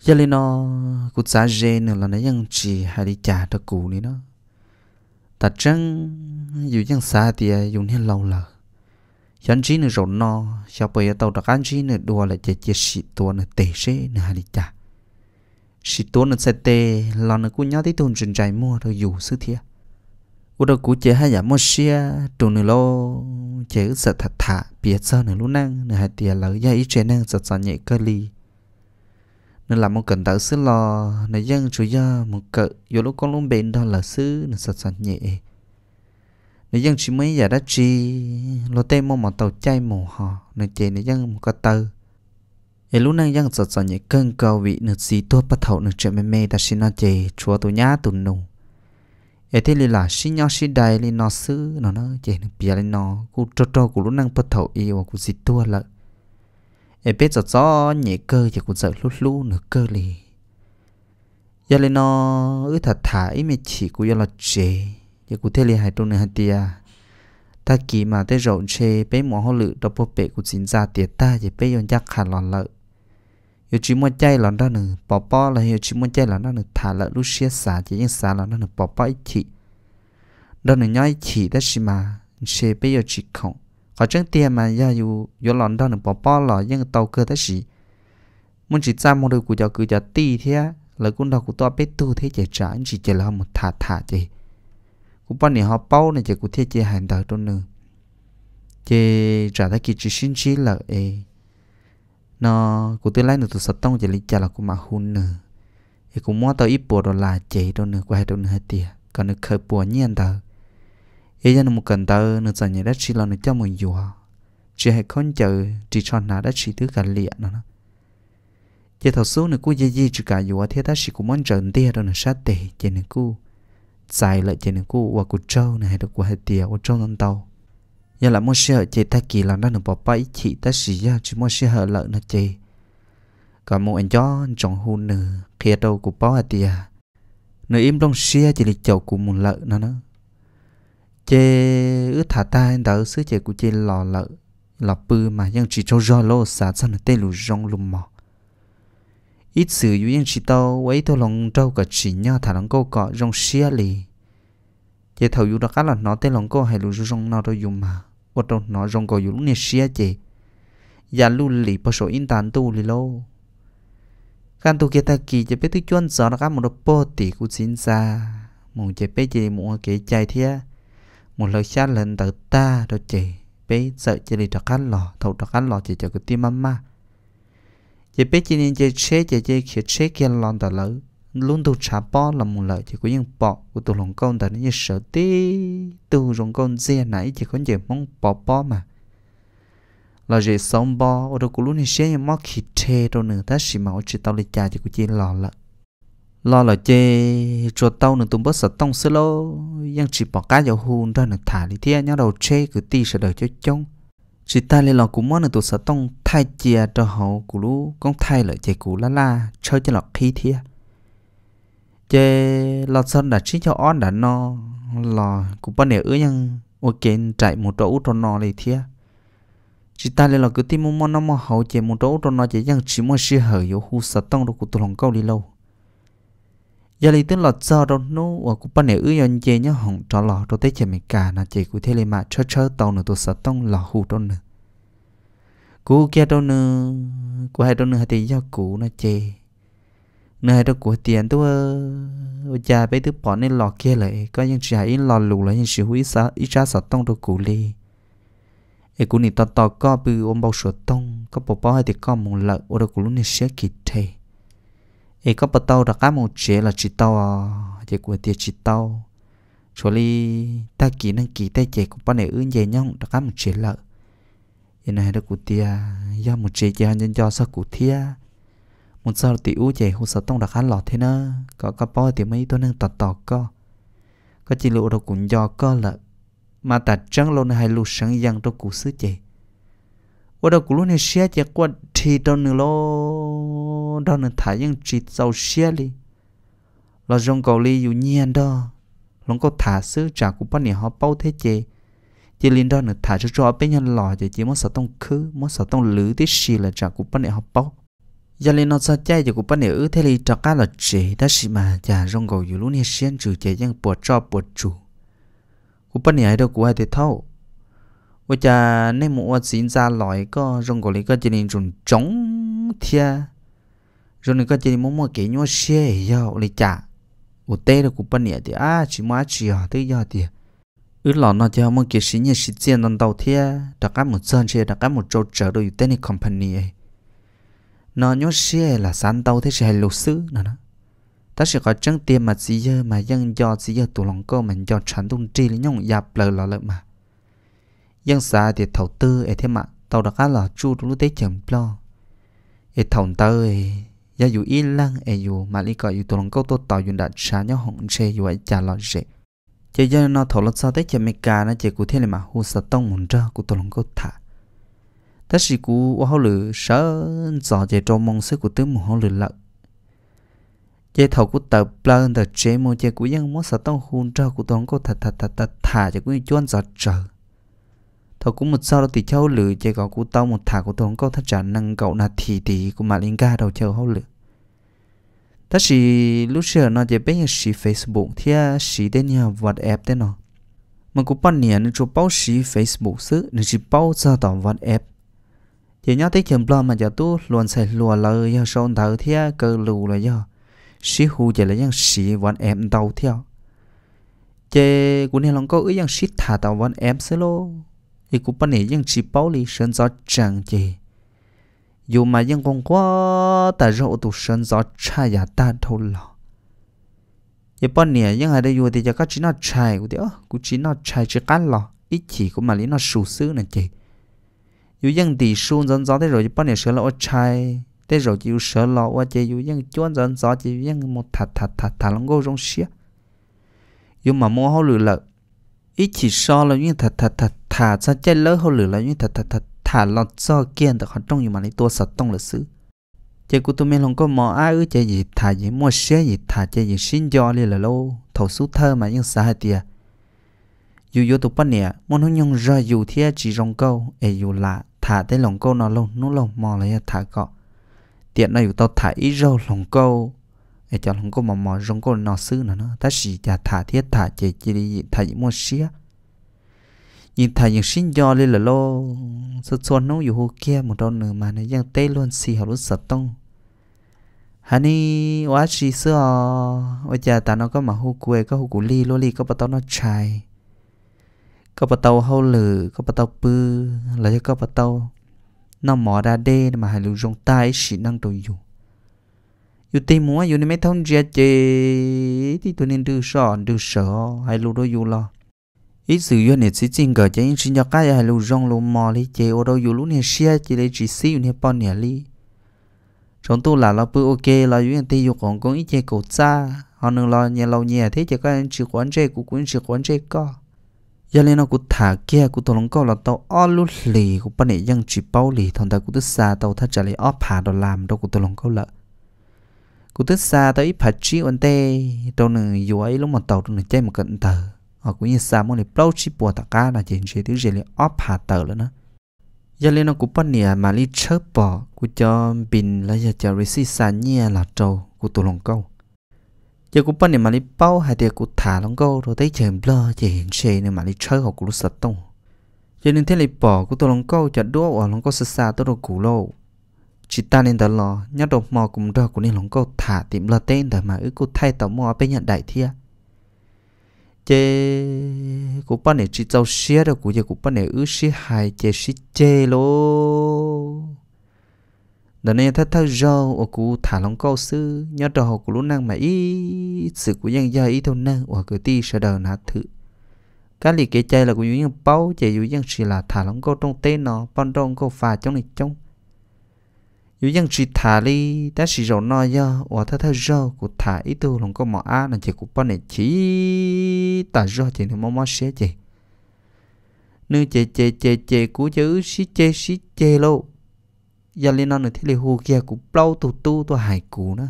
giờ lên nó cũng xa dê nữa là nó vẫn chỉ hay đi trả cho cụ nữa nó ta trăng dù chẳng xa thì dùng hết lâu là chẳng chỉ nữa rồi nó sao bây giờ tao đã ăn chỉ nữa đua là chỉ chỉ xịt tua nữa tệ xế nữa hả đi cha, xịt tua nữa sẽ tệ là nó cũng nhớ tới tuần trình trải mua rồi dù sư thiệt u đó cũng chơi hay giả mua xe tuần nó lo chơi sợ thật thà biết sao nữa lúc năng nữa hai tiền là giờ ít chơi năng sợ sợ nhẹ cơ ly nên là một cần tạo sư lo nên dân chủ gia một cỡ dù lúc con luôn bên đó là sư nên sợ sợ nhẹ nếu dân chỉ mới giờ đã chi lo tê mô mà tàu chay mồ họ nên chè nếu dân một cái tơ ấy lúc này dân sọt sọt nhảy cơn cầu vị nước xí tua bắt thầu nước chuyện mê mê ta xin nó chè chúa tụ nhá tụ nụ ấy thế là xin nhau xin đầy lên nó xứ nó nó chè nước bia lên nó cú trô trô của lúc năng bắt thầu yêu và cú xí tua lợ ấy biết sọt sọt nhảy cơ thì cú sợ lút lú nước cơ li giờ lên nó ứ thật thả ý mẹ chỉ cú giờ là chè giờ cụ thể là hai trong này hai tia à, ta kỳ mà tới rộn chê bé mỏ hoa lự đó bố bệ của xin ra tiệt ta giờ bé yon chắc khả lòn lợ yêu chỉ muốn chạy lòn đó nữa bỏ bỏ là yêu chỉ muốn chạy lòn đó nữa thả lợ lúc xia xả chỉ những xả lòn đó nữa bỏ bỏ ít chỉ đó nữa nhói chỉ đó xí mà chê bé yêu chỉ không có chân tiền mà giờ dù giờ lòn đó nữa bỏ bỏ là những tàu cơ đó xí muốn chỉ ra một đôi cụ giờ cứ giờ ti thế lời cũng đâu cụ to bé tu thế chạy trả chỉ chỉ là một thả thả chạy cú bao nè họ bao này chỉ có thiết chế hành đầu trong nữa chế trả thấy kí chỉ sinh chỉ là ê nó cú tương lai nữa từ sát tông chỉ lý trả là cú mà hun nữa thì cú mua tao ít bộ đó là chế trong nữa quay trong nữa hết tiệt còn được khởi bộ nhiên tao ê cho nó một cần tao nó giờ nhà đất chỉ là nó cho mình dùa chỉ hay con chờ chỉ cho nó đất chỉ thứ cả liệt nó nó chế thầu số nữa cú dễ gì chỉ cả dùa thế ta chỉ cú muốn trần tiệt rồi nó sát tệ chế nữa cú sai lại trên nên cú qua cú trâu này hay được của hai tiều của trâu non tàu giờ là mua xe chị ta kỳ làm ra được bỏ bãi chị ta xì ra chỉ mua xe hở lợn nó chị cả một anh chó chọn hôn nửa kia đâu của bỏ hai tia nửa im trong xe chỉ là chậu của một lợn nó nó chê ướt thả ta anh đỡ xứ chè của chê lò lợn lò bư mà nhưng chỉ cho do lô xả sang là tê lù rong lùm mỏ ít sử yêu yên chỉ tàu ấy tôi lòng trâu cả chỉ nhau thả lòng câu cọ rong xia lì chế thầu yêu đó cá là nó tên lòng câu hay lù rong nó đâu dùng mà ở đâu nó rong câu yêu lúc này xia chế giả dạ lù lì bao số in tàn tu lì lâu căn tu kia ta kỳ chế biết tôi chuyên giờ nó cá một đôi bò tỉ của chính xa một chế biết chế một cái chạy thia một lời xa lần tới ta rồi chế bé sợ chế lì trắc cá lò thầu trắc cá lò chế cho cái tim mama chỉ biết chỉ nên chơi chơi chơi chơi khi chế kia lòng đã lỡ luôn tu trả bỏ là một lợi chỉ có những bỏ của tu lòng con đó như sợ tí tu lòng con dễ nãy chỉ có những mong bỏ bỏ mà là gì sống bỏ ở đâu cũng luôn sẽ những món khi chế đâu nữa ta chỉ máu chỉ tao lấy cha chỉ có chỉ lò lợ lo là chế cho tao nữa tụm bớt sợ tông sơ lô nhưng chỉ bỏ cá vào hùn ra nữa thả đi thiên nhau đầu chế cứ ti sợ đời cho chông chỉ ta lên lò cũng món là tổ sợ tông thay chia cho hậu của lũ con thay lại chạy cũ lá la chơi cho lọ khí thia chơi lọ sơn đã chỉ cho on đã no lò cũng bao nhiêu ứa nhưng ok chạy một chỗ cho nó này thia chỉ ta lên lò cứ tìm món nó mà hậu chạy một chỗ cho nó chạy nhưng chỉ mà xí hở yếu hú sợ tông đâu của tổ lòng câu đi lâu giờ lấy tên là giờ đâu nô và cũng bắt nè ư yon chê nhá hỏng trò lò rồi tới chè mình cả nà chè cụ thế lên mà chơi chơi tàu nữa tôi sợ tông lò hù đâu nữa cú kia đâu nữa cú hai đâu nữa hay thì do cú nó chê nơi đâu của tiền tôi cha bây thứ bỏ nên lò kia lại có những chị ít lò lù lại những chị hủy sa ít ra sợ tông đâu cú li e cú này to to có bự ôm bao sữa tông có bỏ bao hay thì có một lợn ở đâu cú lúc này sẽ kịp thề ấy có bắt đầu là cá một chế là chỉ tàu à chế của tiệt chỉ tàu cho li ta kỹ năng kỹ tay chế cũng bắt này ứng dễ nhau là cá một chế lợ thế này được của tiệt do một chế chế nhân do sao của tiệt một sao tỷ u chế hồ sơ tông là khá lọt thế nữa có có bao thì mấy tôi năng tọt tọt co có chỉ lộ đâu cũng do co lợ mà ta trắng lâu này hay lụ sáng giang đâu cụ xứ chế ว่าเรากูรู้เนี่ยเชียจะกว่าทีตอนนึงโลตอนนึงถ่ายยังจีเจ้าเชียเลยเราจงเกาหลีอยู่เงียนดอลงก็ถ่าซื้อจากกูป้าเนี่ยเขาเป้าเทเจเจลินดอนึงถ่ายจะจอเป็นยันหล่อจะจีมันสต้องคือมันสต้องหรือที่ชีละจากกูป้าเนี่ยเขาเป้ายันเลยนอนซาใจจากกูป้าเนี่ยเออเทลีจากการละเจได้สิมาจากจงเกาอยู่รู้เนี่ยเชียนจูเจยังปวดจอปวดจูกูป้าเนี่ยไอ้ดอกกูให้เท่า vậy cha nên à, mua xin ra loại có rong cổ lý có chỉ nên trồng trống thia rồi nên có chỉ muốn mua kỹ nhau xe yêu lý cha ở tây là cũng bận nhẹ thì à chỉ mua chỉ à tới giờ thì ứ nó cho mua cái sĩ nhẹ sĩ tiền lần đầu thia đặt cái một sơn xe đặt cái một chỗ chở đồ tây này company ấy nó nhau xe là sẵn đầu thế xe lục sư nó nó ta sẽ có chân tiền mà chỉ giờ mà dân do chỉ giờ tụ lòng cơ mình cho tránh tung tri lý nhông dạp lờ lờ lợ mà dân sa thì thầu tư ấy thế mà tàu đã đặc là chu đủ tế chậm lo ấy thầu tư ấy giờ dù yên lăng ấy dù mà lý gọi dù tụi lòng câu tôi tàu dù đặt trả nhau hỏng xe dù ấy trả lọ rệ chỉ giờ nó thầu lót sao tế chậm mấy cả nó chỉ cụ thế này mà hồ sợ tông muốn ra cụ tụi lòng câu thả tất sĩ cụ hoa lử sợ giỏ chạy trong mong sức của tướng một hoa lử lợn chế thầu của tập plan the chế mô chế của dân muốn sa tông hôn trao của tông có thật thật thật thật thả cho quý chuan giọt trời thọ cũng một sau đó thì châu lử chạy có cú tao một thả của tôi không có thắt trả năng cậu là thì thì của mà linh ca đầu châu hậu lử ta chỉ lúc xưa nó chỉ bên chỉ Facebook thì à tên đến nhà WhatsApp thế nó mà cũng ban nè nên chụp bao chỉ Facebook chứ nên chỉ bao giờ tao WhatsApp giờ nhớ tới chấm blog mà giờ tu luôn xài lùa lời giờ sau thở thì cơ lù là do chỉ hù chỉ là những chỉ WhatsApp đầu theo chế của nên lòng có ước rằng shit thả tàu văn em sẽ lô thì cũng bên này vẫn chỉ bảo li sơn gió chẳng gì dù mà vẫn còn quá ta rộ tụ sơn gió cha ya ta thâu lọ vậy bên này vẫn hay đây dù thì cho các chỉ nó chạy của đó cũng chỉ nó chạy chỉ cán lọ ít chỉ của mà lý nó sù sứ này chị dù dân thì xuống dân gió thế rồi bên này sửa lọ chạy thế rồi chịu sửa lọ qua chị dù dân chuyên dân gió chị dân một thà thà thà thà lòng gô rong xía dù mà mua hậu lửa lợ ít chỉ so là như thà thà thà thả ra chết lỡ hồ lửa là như thật thật thật thả lọt cho kia, được họ trong như mà lấy tua sật tông là xứ chơi của tôi mình không có mò ai ư chơi gì thả gì mua xe gì thả chơi gì xin do liền là lâu thầu số thơ mà nhưng xa hai tia dù dù tụi bắt nè muốn nó nhung ra dù thế chỉ rong câu e dù là thả tới lòng câu nó lâu nó lâu mò lấy thả cọ tiện này tao thả ít rau lòng câu e cho lòng câu mò mò rong câu nó xứ nữa nó ta chỉ chả thả thiết thả chơi chỉ đi thả gì mua xe nhìn thấy những sinh do lên là lo sợ chọn kia một đòn nữa mà nó ยัง tê luôn xì hào luôn sập tông hani đi quá chỉ xưa bây cha ta nó có mà hô quê có hô củ ly lô ly có bắt tao nó chài có bắt tao hâu lử có bắt tao bư là cho có bắt tao nó mỏ ra đê mà hai lũ rong tai xì năng đồ dù dù tìm mua dù nên mấy thông chia chế thì tôi nên đưa sòn đưa sợ hai lũ đó dù lo ít sự yêu này chỉ chính cờ chỉ in sinh cho cái hay lưu trong lưu mà đi chơi Ở đâu yêu lúc này xia chỉ lấy chỉ sử dụng này bao nhiêu li chúng tôi là lo bự ok là yêu anh tiêu còn cũng ít chơi cổ xa họ nương lo nhà lâu nhà thế chỉ có anh chỉ quán chế cũng cũng chỉ quán chế co giờ lên nó cũng thả kia cũng thằng con là tàu all luôn lì cũng bên này dân chỉ bảo lì thằng ta cũng tức xa tàu thắt trả lại óp hà đồ làm đâu cũng thằng con là. cũng tức xa tới phải phạt anh ổn tê đâu nửa yêu ấy lúc mà tàu đâu nửa chơi một cận tờ họ cũng như sa môn này bao chi bùa tạc ca là chuyện gì thứ gì là óp hạ tờ nữa nó giờ lên nó cũng bắt nè mà li chớp bỏ cũng cho bình là giờ cho risi sa nhẹ là trâu của tụ lòng câu giờ cũng bắt nè mà li bao hai tiệc của thả lòng câu rồi thấy chèm lơ chỉ hiện gì nên mà li chớp họ cũng sợ tông giờ nên thế li bỏ của tụ lòng câu cho đua ở lòng câu xa xa tôi đâu cũ lâu chỉ ta nên đó lo nhớ đồ mò cùng đó của nên lòng câu thả tìm lơ tên để mà ước cô thay tàu mò bên nhận đại thiê chế của bắt này chỉ tao xé đâu của giờ của bắt này ứ xé hài chê xí chê lô đó nên thắt thắt rau ở cụ thả lòng câu sư nhớ đồ của lúc năng mà ý sự của dân gia ý thâu năng ở cửa ti sẽ đời nát thử cái lì kế chơi là của những bao chơi dụ dân chỉ là thả lòng câu trong tên nó ban trong câu phà trong này trong dù dân chỉ thả đi đã chỉ rồi nói do và thay thế do của thả ít tu lòng có mỏ á là chỉ của bọn này chỉ ta do chỉ nó mò mò xé chỉ nữ chỉ chỉ chỉ chỉ của chữ xí chỉ xí chê lô giờ lên nó nữa thì liền kia của lâu tu tu tu hài cú nữa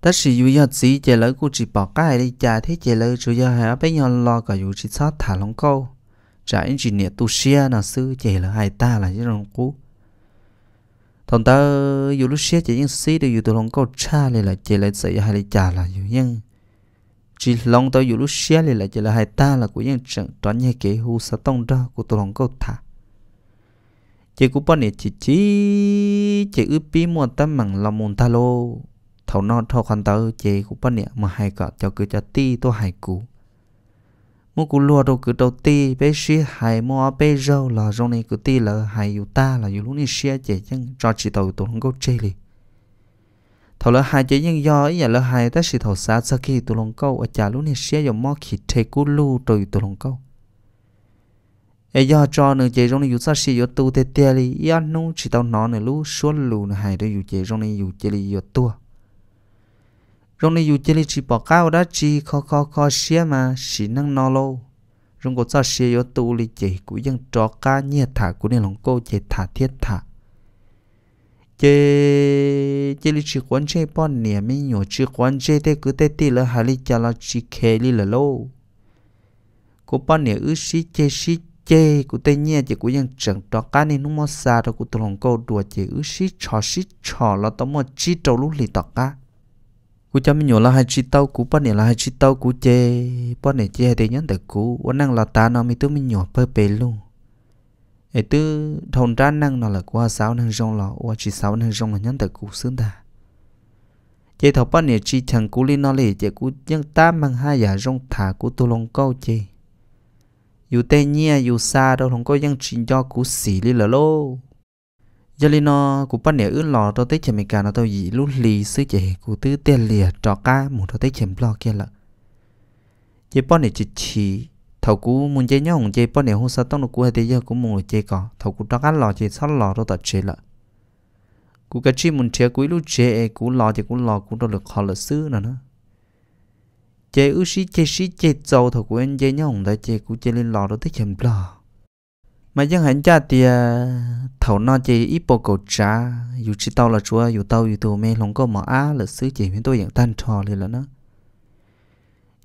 ta chỉ dù giờ chỉ chê lỡ của chỉ bỏ cái đi chả thấy chê lỡ chủ giờ hả bây giờ lo cả dù chỉ sót thả lòng câu trả engineer tu xia nào sư chê lỡ hai ta là chứ lòng cú thằng ta dù lúc xe chỉ những xí đều dù tụi lòng câu cha lại là chỉ lại dạy hay lại cha là dù nhưng chỉ lòng tao dù lúc xe lại là chỉ là hai ta là của những trận toán nhẹ kế hữu sa tông đó của tôi lòng câu thả chỉ của bọn này chỉ chỉ chỉ ướp bí mua tâm mảng lòng mồm ta lô thầu non thầu khăn tao chỉ của bọn này mà hai cả cho cứ cho ti tôi hai cú mua cú lùa đồ cứ đầu ti bé xí hay mua bé rau là rau này cứ ti là hay yêu ta là yêu lúc này xia chạy chân cho chị tàu tụi không có chơi li thầu là hai chỉ nhưng do ấy là là hai ta xí thầu xa xa khi tụi lòng câu ở chả lúc này xia dòng mò khi thấy cú lù rồi tụi lòng câu ấy do cho nửa chị rong này yêu xa xí yêu tu tê tê li yêu nung chỉ tàu nó nữa lú xuống lù nữa hay đây yêu chị rong này yêu chị đi yêu tua rong này usually chỉ bỏ cao đó chỉ khó khó khó xia mà xí năng nó lâu rong có sao xia yếu tu li chỉ của dân trò ca nhẹ thả của nên lòng cô chỉ thả thiết thả chế chế li chỉ quan chế bỏ nè mi nhổ chỉ quan chế thế cứ thế tí là hà lý chả là chỉ khé li là lâu cô bỏ nè ư xí chế xí chế của tây nhẹ chế của dân chẳng trò cá nên nó mò xa rồi của tụi lòng câu đùa chế ư xí trò xí trò là tao mò chỉ trâu lúc li tọt cá cú cho mình nhổ là hai chi tao cú bắt này là hai chi tao cú chê bắt này chê thì nhắn tới cú ôn năng là ta nó mi tôi mình nhổ bơi bể luôn ấy tư thôn ra năng nó là qua sáu năng rong lọ qua chỉ sáu năng rong là nhắn tới cú xứng ta chê thọ bắt này chi chẳng cú lên nó lì chê cú nhân ta mang hai giả dạ rong thả cú tôi lòng câu chê dù tê nhia dù xa đâu không có dân trình cho cú xỉ đi là lô giờ li nó cũng bắt nè ướt lò tôi tới chèm mình cả nó tôi gì lúc lì sư chè của tứ tiền lìa trò ca một tôi tới chèm lo kia lợ chế bắt nè chỉ chỉ thầu cú muốn chế nhau hùng chế bắt nè hôm sau tao nó cú hay tới giờ cũng muốn chế cỏ thầu cú trò cá lò chế sót lò tôi tập chế lợ cú cái chi muốn chế cú lúc chế cú lò chế cú lò cú đâu được họ là sư nữa nữa chế ước sĩ chế sĩ chế dầu thầu cú anh chế nhau hùng tới chế cú chế lên lò tôi tới chèm lo mà dân hạnh cha thì à, thầu nó chỉ ít bộ cầu trà dù chỉ tao là chúa dù tao dù tụi mẹ không có mà á là xứ chỉ mình tôi dạng tan trò liền là nó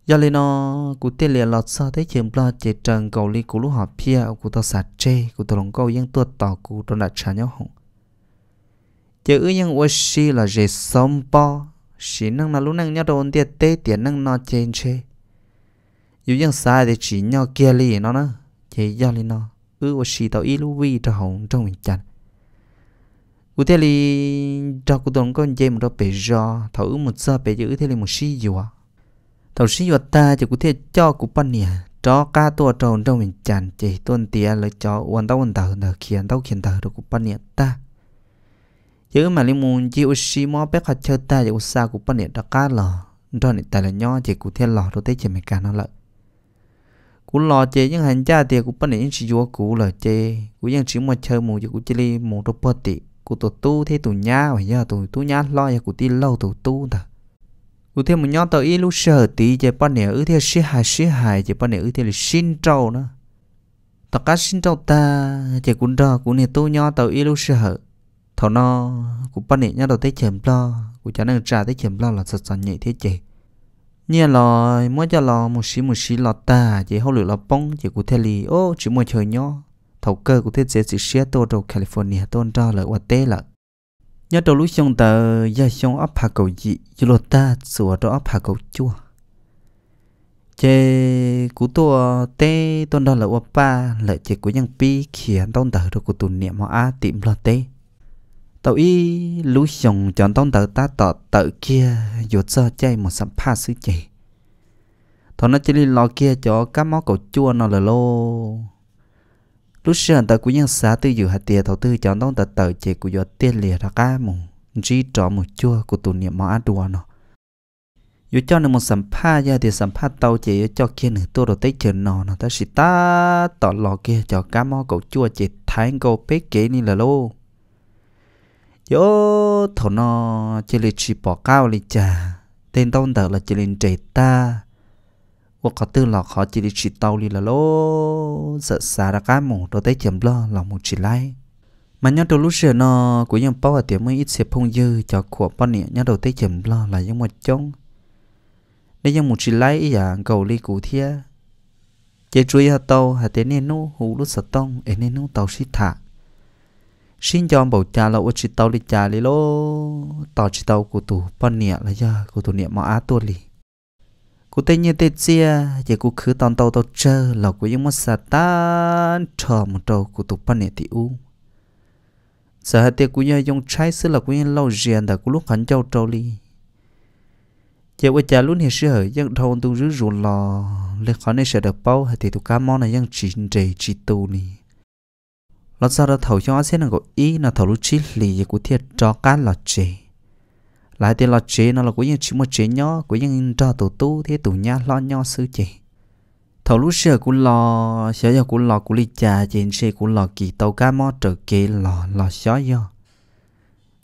do lên nó cụ tiên liền lọt sao thấy chuyện lo chỉ trần cầu li cụ lúc họp pia cụ tao sạt chê cụ tao lòng cầu dân tuột tỏ cụ tao đã trả nhau không, chữ ư dân ô xì là dễ sống bò xì năng là lúc năng nhau đồ ôn tiệt tê tiền năng nó trên chê dù dân sai thì chỉ nhau kia li nó nó chỉ do lên nó ư wa tàu tao ilu vi cho hồng trong mình chăn cụ thể li cho cụ tổng con dây một đó bể do thấu một giờ bể giữ thế li một shi dùa thầu shi dùa ta cho cụ thể cho cụ pan nè cho ca tua tròn trong mình chăn chỉ tuân tia là cho uẩn tàu uẩn tàu nở khiến tàu khiến tàu được cụ pan nè ta chứ mà li muốn chịu shi mò bé khát chơi ta chỉ cụ sa cụ pan nè đó cá lò đó nè tại là nho chỉ cụ thể lò đó tới chỉ mình cả nó lợi cú lo chế nhưng hành cha thì cú bắt nãy sử dụng cú là chế cú nhưng chỉ mà chơi mù cho cú chơi li mù đâu bớt tị cú tổ tu thế tổ nhá và giờ tổ tu nhá lo cho cú tin lâu tổ tu ta cú thêm một nhóm tàu y lúc sợ tí chế bắt nãy ư thế sĩ hài sĩ hài chế bắt nãy ư thế là xin trâu nữa tất cả xin trâu ta chế cú đó cú này tu nhóm tàu y lúc sợ thầu nó cú bắt nãy nhau đầu thế chém lo cú cho nên trả thế chém lo là sợ sợ nhẹ thế chế nhẹ lò mua cho lò một xí một xí lò ta chỉ hậu lửa lò bông chỉ cụ thể lì ô chỉ mua trời nhỏ thầu cơ cụ thể dễ chỉ xe tô đầu California tôn ra là qua tê là nhớ đầu lúc xong tờ giờ xong ấp hạ cầu dị chỉ lò ta sửa đó ấp hạ cầu chua chế cụ tô tê tôn ra là qua ba lợi chỉ của nhân pi khiến tôn tờ rồi cụ tụ niệm họ á tìm lò tê tàu y lũ chồng chọn tông tờ ta tỏ tờ kia dù sơ chay một sắp pha sứ chì thọ nó chỉ lo kia cho cá máu cầu chua nó là lô lúc xưa tờ của nhân xã tư dự hạt tiền thầu tư chọn tông tờ tờ chì của do tiên liệt ra cá mùng chỉ trọ một chua của tụ niệm máu đùa nó dù cho nên một sầm pha ra thì sầm pha tàu chỉ cho kia nửa tua rồi tới chờ nó nó ta sẽ ta tỏ lò kia cho cá mó cầu chua chỉ thái cầu bế kế ni là lô yo thổ nó chỉ là chỉ bỏ cao lì chà tên tao đỡ là chỉ lên trẻ ta và có tư là khó chỉ là chỉ tàu lì là lô sợ xa ra cái mù đồ tới chấm lo là mù chỉ lại mà nhớ đầu lúc xưa nó của những bao ở tiệm mới ít xếp phong dư cho của bao nè nhớ đầu tới chấm lo là những một chống nên những một chỉ lấy ý à cầu lì cụ thia chế chuối hạt tàu hạ tên nên nô hú lúc sợ tông nên nô tàu xịt thả xin cho bảo cha là ô chỉ tàu đi cha đi lô tao chỉ tàu của tụ bọn nè là giờ của tụ nè mà á tuột lì của tên như tên chia giờ của khứ tao tàu tàu chơi là của những mất sa tan chờ một tàu của tụ bọn nè thì u giờ hạt tiệc của nhà dùng trái xứ là của những lâu riêng đã của lúc hắn châu châu lì giờ của cha luôn hiện sự hở dân thâu tu rứa ruột lò lấy khó này sẽ được bao hạt tiệc tụ cá món này dân chỉ chỉ tù nì nó sao ra thầu cho xem là có ý là thầu lúc chỉ lì của thiệt cho cái là chế lại thì là chế nó là của những chỉ một chế nhỏ của những trò tổ tu thế tụ nhà lo nhỏ sư chế thầu lúc xưa cũng lo xóa giờ cũng lo của lì trà trên xe cũng lo kỳ tàu cá mò trở kế lò lò xóa giờ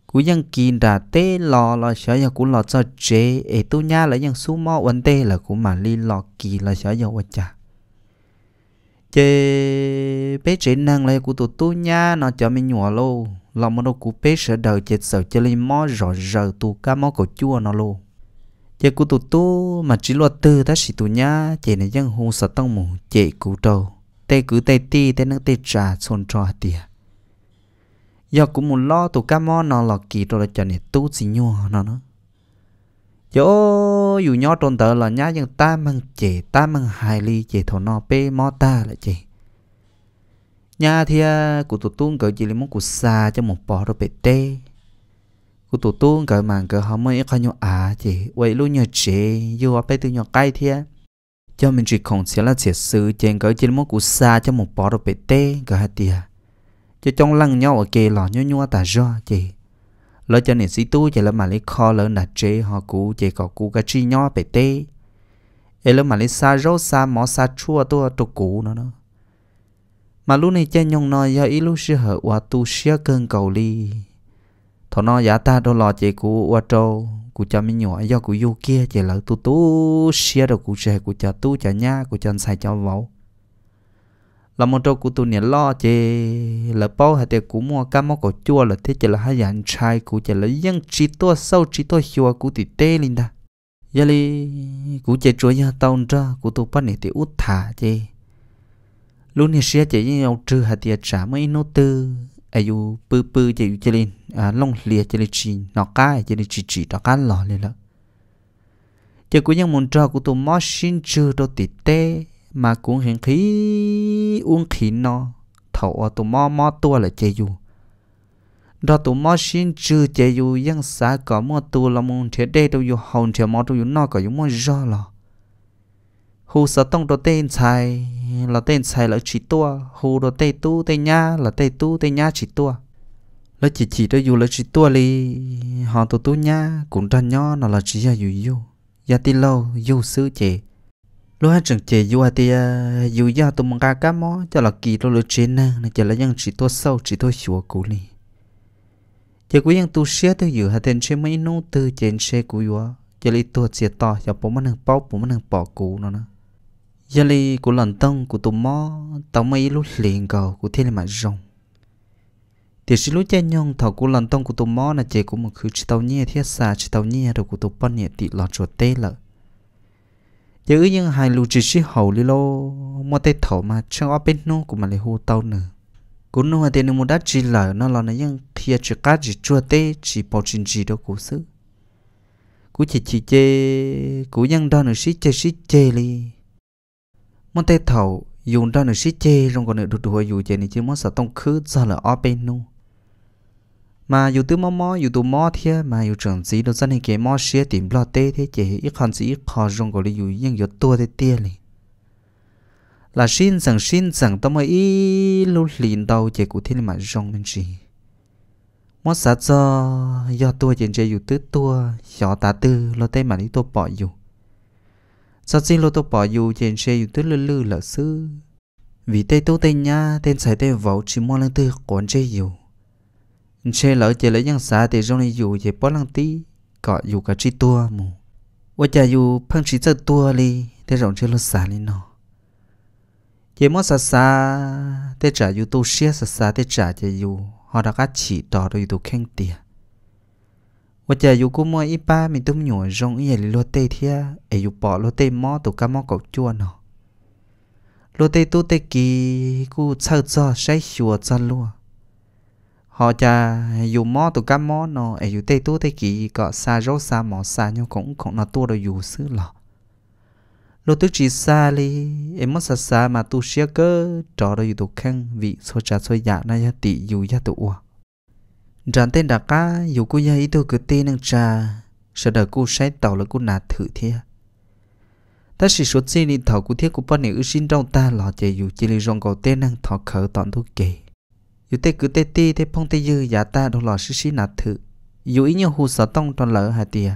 của những kín đã tế lò lò xóa giờ cũng lo cho chế ế tu nhà là những số mò vấn tê là của mà li lò kỳ là xóa giờ vậy chả chế bé trẻ năng lấy của tụi tôi nha nó cho mình nhỏ lô lòng mà đâu của bé sợ đời chết sợ chơi lên mó rõ rờ tu cá mó cổ chua nó lô chế của tụi tôi mà chỉ luật tư ta xì tụi nha chế này dân hôn sợ tông mù chế cụ trâu tê cứ tê ti tê nước tê trà xôn trò tìa do cũng muốn lo tụi ca mó nó lọ kỳ rồi cho này tu xì nhua nó nó yo ô dù nho trồn tờ là nhá nhưng ta mang chỉ ta mang hai ly chỉ thổ no pe mò ta lại chỉ nhà thì à, của tổ tuôn cỡ chỉ là món cụ xa cho một bò rồi bể tê của tổ tuôn cỡ màng cỡ họ mới có nhau à chỉ vậy luôn nhờ chị dù ở bên từ nhỏ cay thì à. cho mình chỉ không sẽ là thiệt sự trên cỡ chỉ là món cụ xa cho một bò rồi bể tê cỡ hạt tiệt à. cho trong lăng nhau ở kia lò nhau nhau ta do chị lỡ cho nên sĩ tu chỉ là mà lấy kho lỡ là chế họ cũ chỉ có cũ cái chi nhỏ bể tê ấy lỡ mà lấy xa rốt xa mỏ xa chua tua tu cũ nó nó mà lúc này chân nhung nói do dạ, ý lúc xưa hở qua tu xia cơn cầu ly thọ nó giả dạ, ta đâu lò chỉ cũ qua trâu cụ cha mi nhỏ do cụ du kia chỉ lỡ tu tu xia đâu cụ sẽ cụ cha tu cha nhá cụ cha sai cho vào là một trâu của tụi nè lo chê là bao hạt tiệc của mua cá mó cổ chua là thế chỉ là hai dạng trai của chỉ là dân chỉ to sâu chỉ to chua của tụi tê linh ta giờ li của chỉ chúa nhà tao ra của tụi bắt này thì út thả chê luôn thì sẽ chỉ nhau trừ hạt tiệc trả mấy nô tư u à, pư pư chỉ chơi lên à long liệt chỉ lên chỉ nó cái chỉ lên chỉ chỉ nó cá lò lên đó chỉ có những môn trò của tụi mó xin trừ đồ tụi tê mà cũng hiện khí uống khí nó thầu ở tụ mò mò tua là chê dù đó tụ mò xin chư chê dù dân xã có mò tua là mong thế đê đâu dù hồn thế mò đâu dù nó có dù mò do lò hù sợ tông đồ tên xài là tên xài là chỉ tua hù đồ tê tu tê nha là tê tu tê nha chỉ tua là chỉ chỉ đó dù là chỉ tua li họ tụ tu nha cũng ra nho nó là chỉ ra dù dù gia ti lâu dù sư chê lúc hết chừng chỉ du thì du gia tụi mình cá cá mó cho là kỳ tôi lựa trên nè nè chỉ là những chỉ tôi sâu chỉ tôi chùa cũ nè chỉ quý những tu sửa tôi dự hạt tiền xe mấy nô từ trên xe của vua chỉ là tôi chỉ to cho bố mình hàng bao bố mình hàng bỏ cũ nó nè giờ li của lần tông của tụi mó tao mấy lúc liền cầu của thế là mà rồng thì xin lúc chơi nhong thọ của lần tông của tụi mó là chỉ của một khứ chỉ tao nhẹ thiết xa chỉ tao nhẹ rồi của tụi bắn nhẹ tị lọt chuột tê lợi giờ ư nhưng hai lù chỉ sĩ hầu lý lô mua tay thổ mà chẳng ở bên nó cũng mà lại hô tàu nữa cũng nó thì nó mua đắt chỉ lở nó là nó nhưng khi chỉ cá chỉ chua tê chỉ bỏ chín chỉ đâu cố sự cú chỉ chỉ chê cú nhân đó nữa sĩ chê sĩ chê li mua tay thổ dùng đó nữa sĩ chê trong còn nữa đụt đùa dù chê này chứ mua sợ tông khứ ra là ở bên nó mà dù tư mò mò dù tụ mò thế mà dù trưởng sĩ đâu dân hình cái mò xe tìm lo tê thế chỉ ít con sĩ ít khó rong gọi là dù nhưng dù tua thế tia này là xin rằng xin rằng tao mới ít lúc lìn đầu chỉ cụ thế mà rong mình gì mò sát cho do tua chỉ chỉ dù tư tua nhỏ tá tư lo tê mà đi tua bỏ dù sau xin lo tua bỏ dù chỉ chỉ dù tư lư lư là sư vì tê tu tê nha tên sai tê vào chỉ mò lên tư còn chơi dù xe lỡ chơi lỡ nhân xã thì rong này dù về bó lăng tí cọ dù cả chi tua mù và cha dù phăng chỉ chơi tua đi thế rong chơi lỡ xã đi nọ, chế mất xã xã thế trả dù tu xe xã xã thế trả chế dù họ đã cá chỉ đỏ rồi tu khen tiền và cha dù cú mua y ba mình tung nhồi rong y là lót tê thia ấy dù bỏ lót tê mò tụ cá mò cậu chua nọ, lót tê tu tê kỳ cú chơi cho say chùa cho luôn họ cha dù mò tụ cá mò nó ở dù tê tu tê kỳ có xa rô xa mò xa nhưng cũng cũng nó tua được dù xứ lọ lô tức chỉ xa li em mất xa xa mà tu xia cơ trò rồi dù tụ khăn vị số cha số dạ na ya tị dù ya tụ ua rằng tên đã cá dù cô ya ý tôi cứ tê năng trà sợ đợi cô say tàu là cô nà thử thia ta chỉ số chi đi thảo cô thiết của cô bao nhiêu xin trong ta lọ chạy dù chỉ li rong cầu tê năng thọ khởi toàn tu kỳ dù tê cứ tê ti tê phong tê dư giả ta đồ lò sư sĩ nà thử dù ý nhiều hù sở tông tròn lỡ hà tìa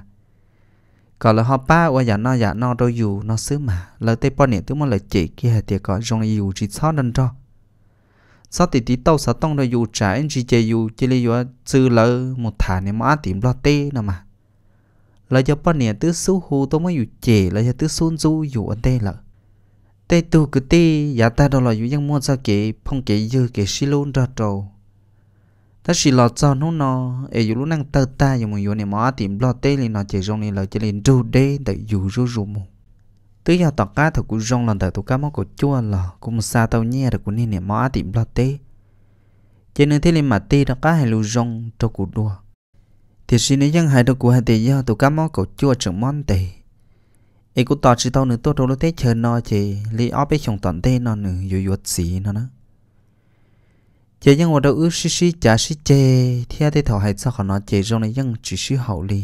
có lỡ họ ba qua giả no giả no đôi dù nó xứ mà lỡ tê bò nè tứ mà lỡ chỉ kia hà tìa có dòng dù chỉ xó đơn cho sau tí tí tàu sở tông đôi dù trả anh chỉ chê dù chỉ lì dù sư lỡ một thả nè mà tìm lo tê nè mà lỡ cho bò nè tứ xú hù tôi mới dù chê lỡ cho tứ xôn du dù an tê lỡ tê tu cứ tê giả ta đó là dụ dân mua sao kể phong kể dư kể xí luôn ra trâu ta xí lọt cho nó nó ở dụ lúc năng tơ ta dụ mình dụ này mà tìm lo tê lên nó chạy rong này là chạy lên rù đê tại dụ rù rù mù tứ giờ tọt cá thật của rong lần tại tụ cá món của chua là cũng xa tao nhẹ được của nên này mà tìm lo tê cho nên thế lên mà tê đó cá hay lưu rong cho cuộc đua thì xin nên dân hai đó của hai tỷ giờ tụ cá món của chua trưởng món tê ý cũng tỏ chỉ tao nữa tôi đâu nó thế chờ nó chỉ lý óp bị chồng toàn thế nó nữa dù dù gì nó nó chỉ những mà đâu ước xí xí chả xí chê thì ở đây thảo hay sao họ nói chê rồi này nhưng chỉ xí hậu lý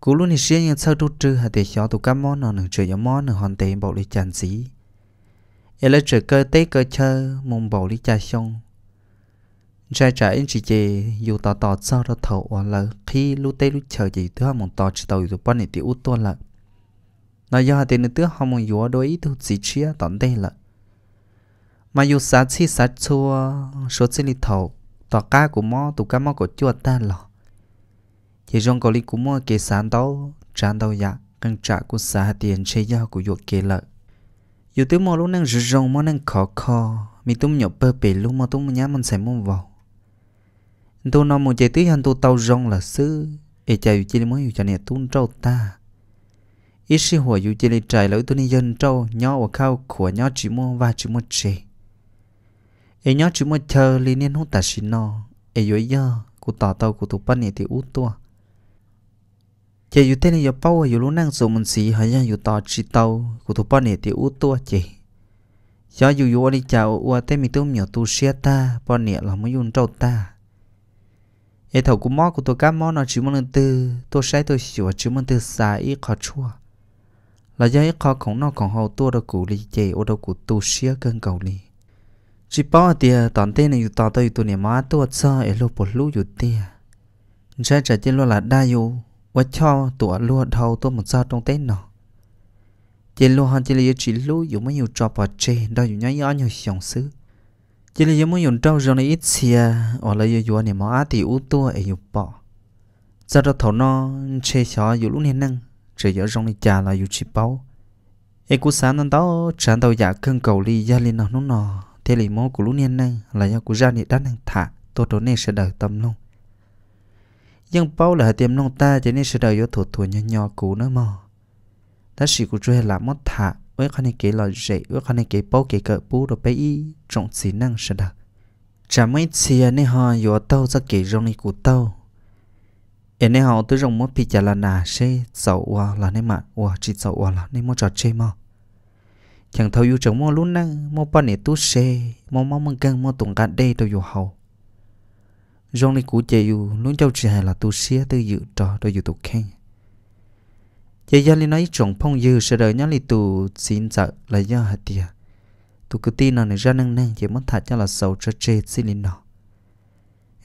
cú luôn thì xí nhưng sao tôi trừ hay để cho tụi cá món nó nữa chơi món nữa hoàn tiền bảo lý chân sĩ, ấy là chơi cơ tế cơ chơi mong bảo lý cha xong trai trả anh chị chị dù tỏ tỏ sao đó thầu hoặc là khi lúc tây lúc chờ gì thứ hai mong tỏ chỉ tàu dù bao nhiêu tiêu út tuôn lại nó do thì nó tước không muốn yếu đôi ít thuộc chỉ chia tận đây là mà dù sáng chi sáng chua số chi lì thầu tỏ cá của mò tụ cá mò của chua ta lò chỉ trong cầu lý của mò kê sáng đâu tràn đâu dạ cần trả của xã tiền chế do của dụ kê lợi dù tứ mò lúc năng rửa rồng mò năng khó khó mi tụm nhậu bơ bể lúc mà tụm nhá mình sẽ muốn vào tôi nói một chế tứ hành tôi tàu rong là sư ê chà dù chỉ muốn dù cho nè tụm trâu ta ít sĩ hồ dù chỉ lì trái lỗi tôi nên dân trâu nhỏ và khao của nhỏ chỉ mua và chỉ mua chè ấy nhỏ chỉ mua chờ lì nên hút ta xin nó ấy dưới giờ của tỏ tàu của tụ bắn này thì út tua chè dù tên này giờ bao giờ lúc năng số mình xí hay là dù tỏ chỉ tàu của tụ bắn này thì út tua chè giờ dù dù đi chào ua tên mình tôm nhỏ tu xe ta bắn này là mới dùng trâu ta ấy e thầu của mò của tôi cá mò nó chỉ muốn từ tôi sai tôi sửa chỉ muốn từ sai ít khó chua là do ấy khó khổng nó khổng hậu tua đâu cụ lì chê ô đâu cụ tu xía cơn cầu lì chỉ bảo tia tòn tên này tỏ tới tụ niệm má tua cho ấy lô bột lũ dù tia sẽ trả tiền lô là đa dù và cho tụ luôn đầu tôi một sao trong tên nó tiền luôn hơn chỉ là chỉ lũ dù mấy nhiều trò bỏ chê đâu dù nhá nhó nhiều sòng xứ chỉ là dù mấy nhiều trâu rồi này ít xìa ở lại dù dù niệm má thì ú tua ấy dù bỏ giờ đó thầu nó chê xó dù lũ nên năng chỉ giờ rong đi chả là yêu chỉ bao e cú sáng nên đó chẳng đâu giả cơn cầu ly gia linh nó nó nọ thế li mô của lũ niên nay là do của gia đình đắt năng thả tôi tôi nên sẽ đợi tâm luôn nhưng bao là tiềm nông ta cho nên sẽ đợi yếu thủ thủ nhỏ nhỏ cũ nữa mà ta chỉ cú chơi là mất thả với khăn này kể là dễ với khăn này kể bao kể cỡ bú đồ bé y trọng xí năng sẽ đợi chả mấy chia nên họ yếu tao ra kể rong đi cú tao em này họ tới rồng mất pi chả là nà xe sầu wa à, là nên mà wa chỉ sầu wa à, là nên mua trò chơi mà chẳng thấu yêu chồng mua luôn năng mua ba nè tu xe mua mong mong căng mua tụng cả đây tôi yêu hậu rong này cũ chơi yêu luôn châu chỉ hay là tu xe tư dự trò tôi yêu tụ khen chơi gia liên nói chồng phong dư sẽ đợi nhá li tụ xin sợ là do hạt tiền tụ cứ tin là này ra năng năng chỉ mất thật cho là sầu cho chơi xin liên nào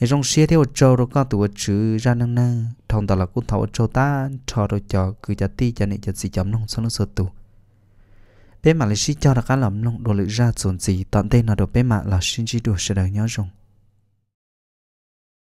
nên trong xe theo cho rồi con tụi chữ ra năng năng thông ta là cũng thảo cho ta cho rồi cho cứ cho ti cho này cho gì chấm nông xong nó sợ tụ bé mà lại xí cho là cá lắm nông đồ lự ra chuẩn gì tận tên là đồ bé mà là sinh chỉ đồ sẽ đời nhớ rồng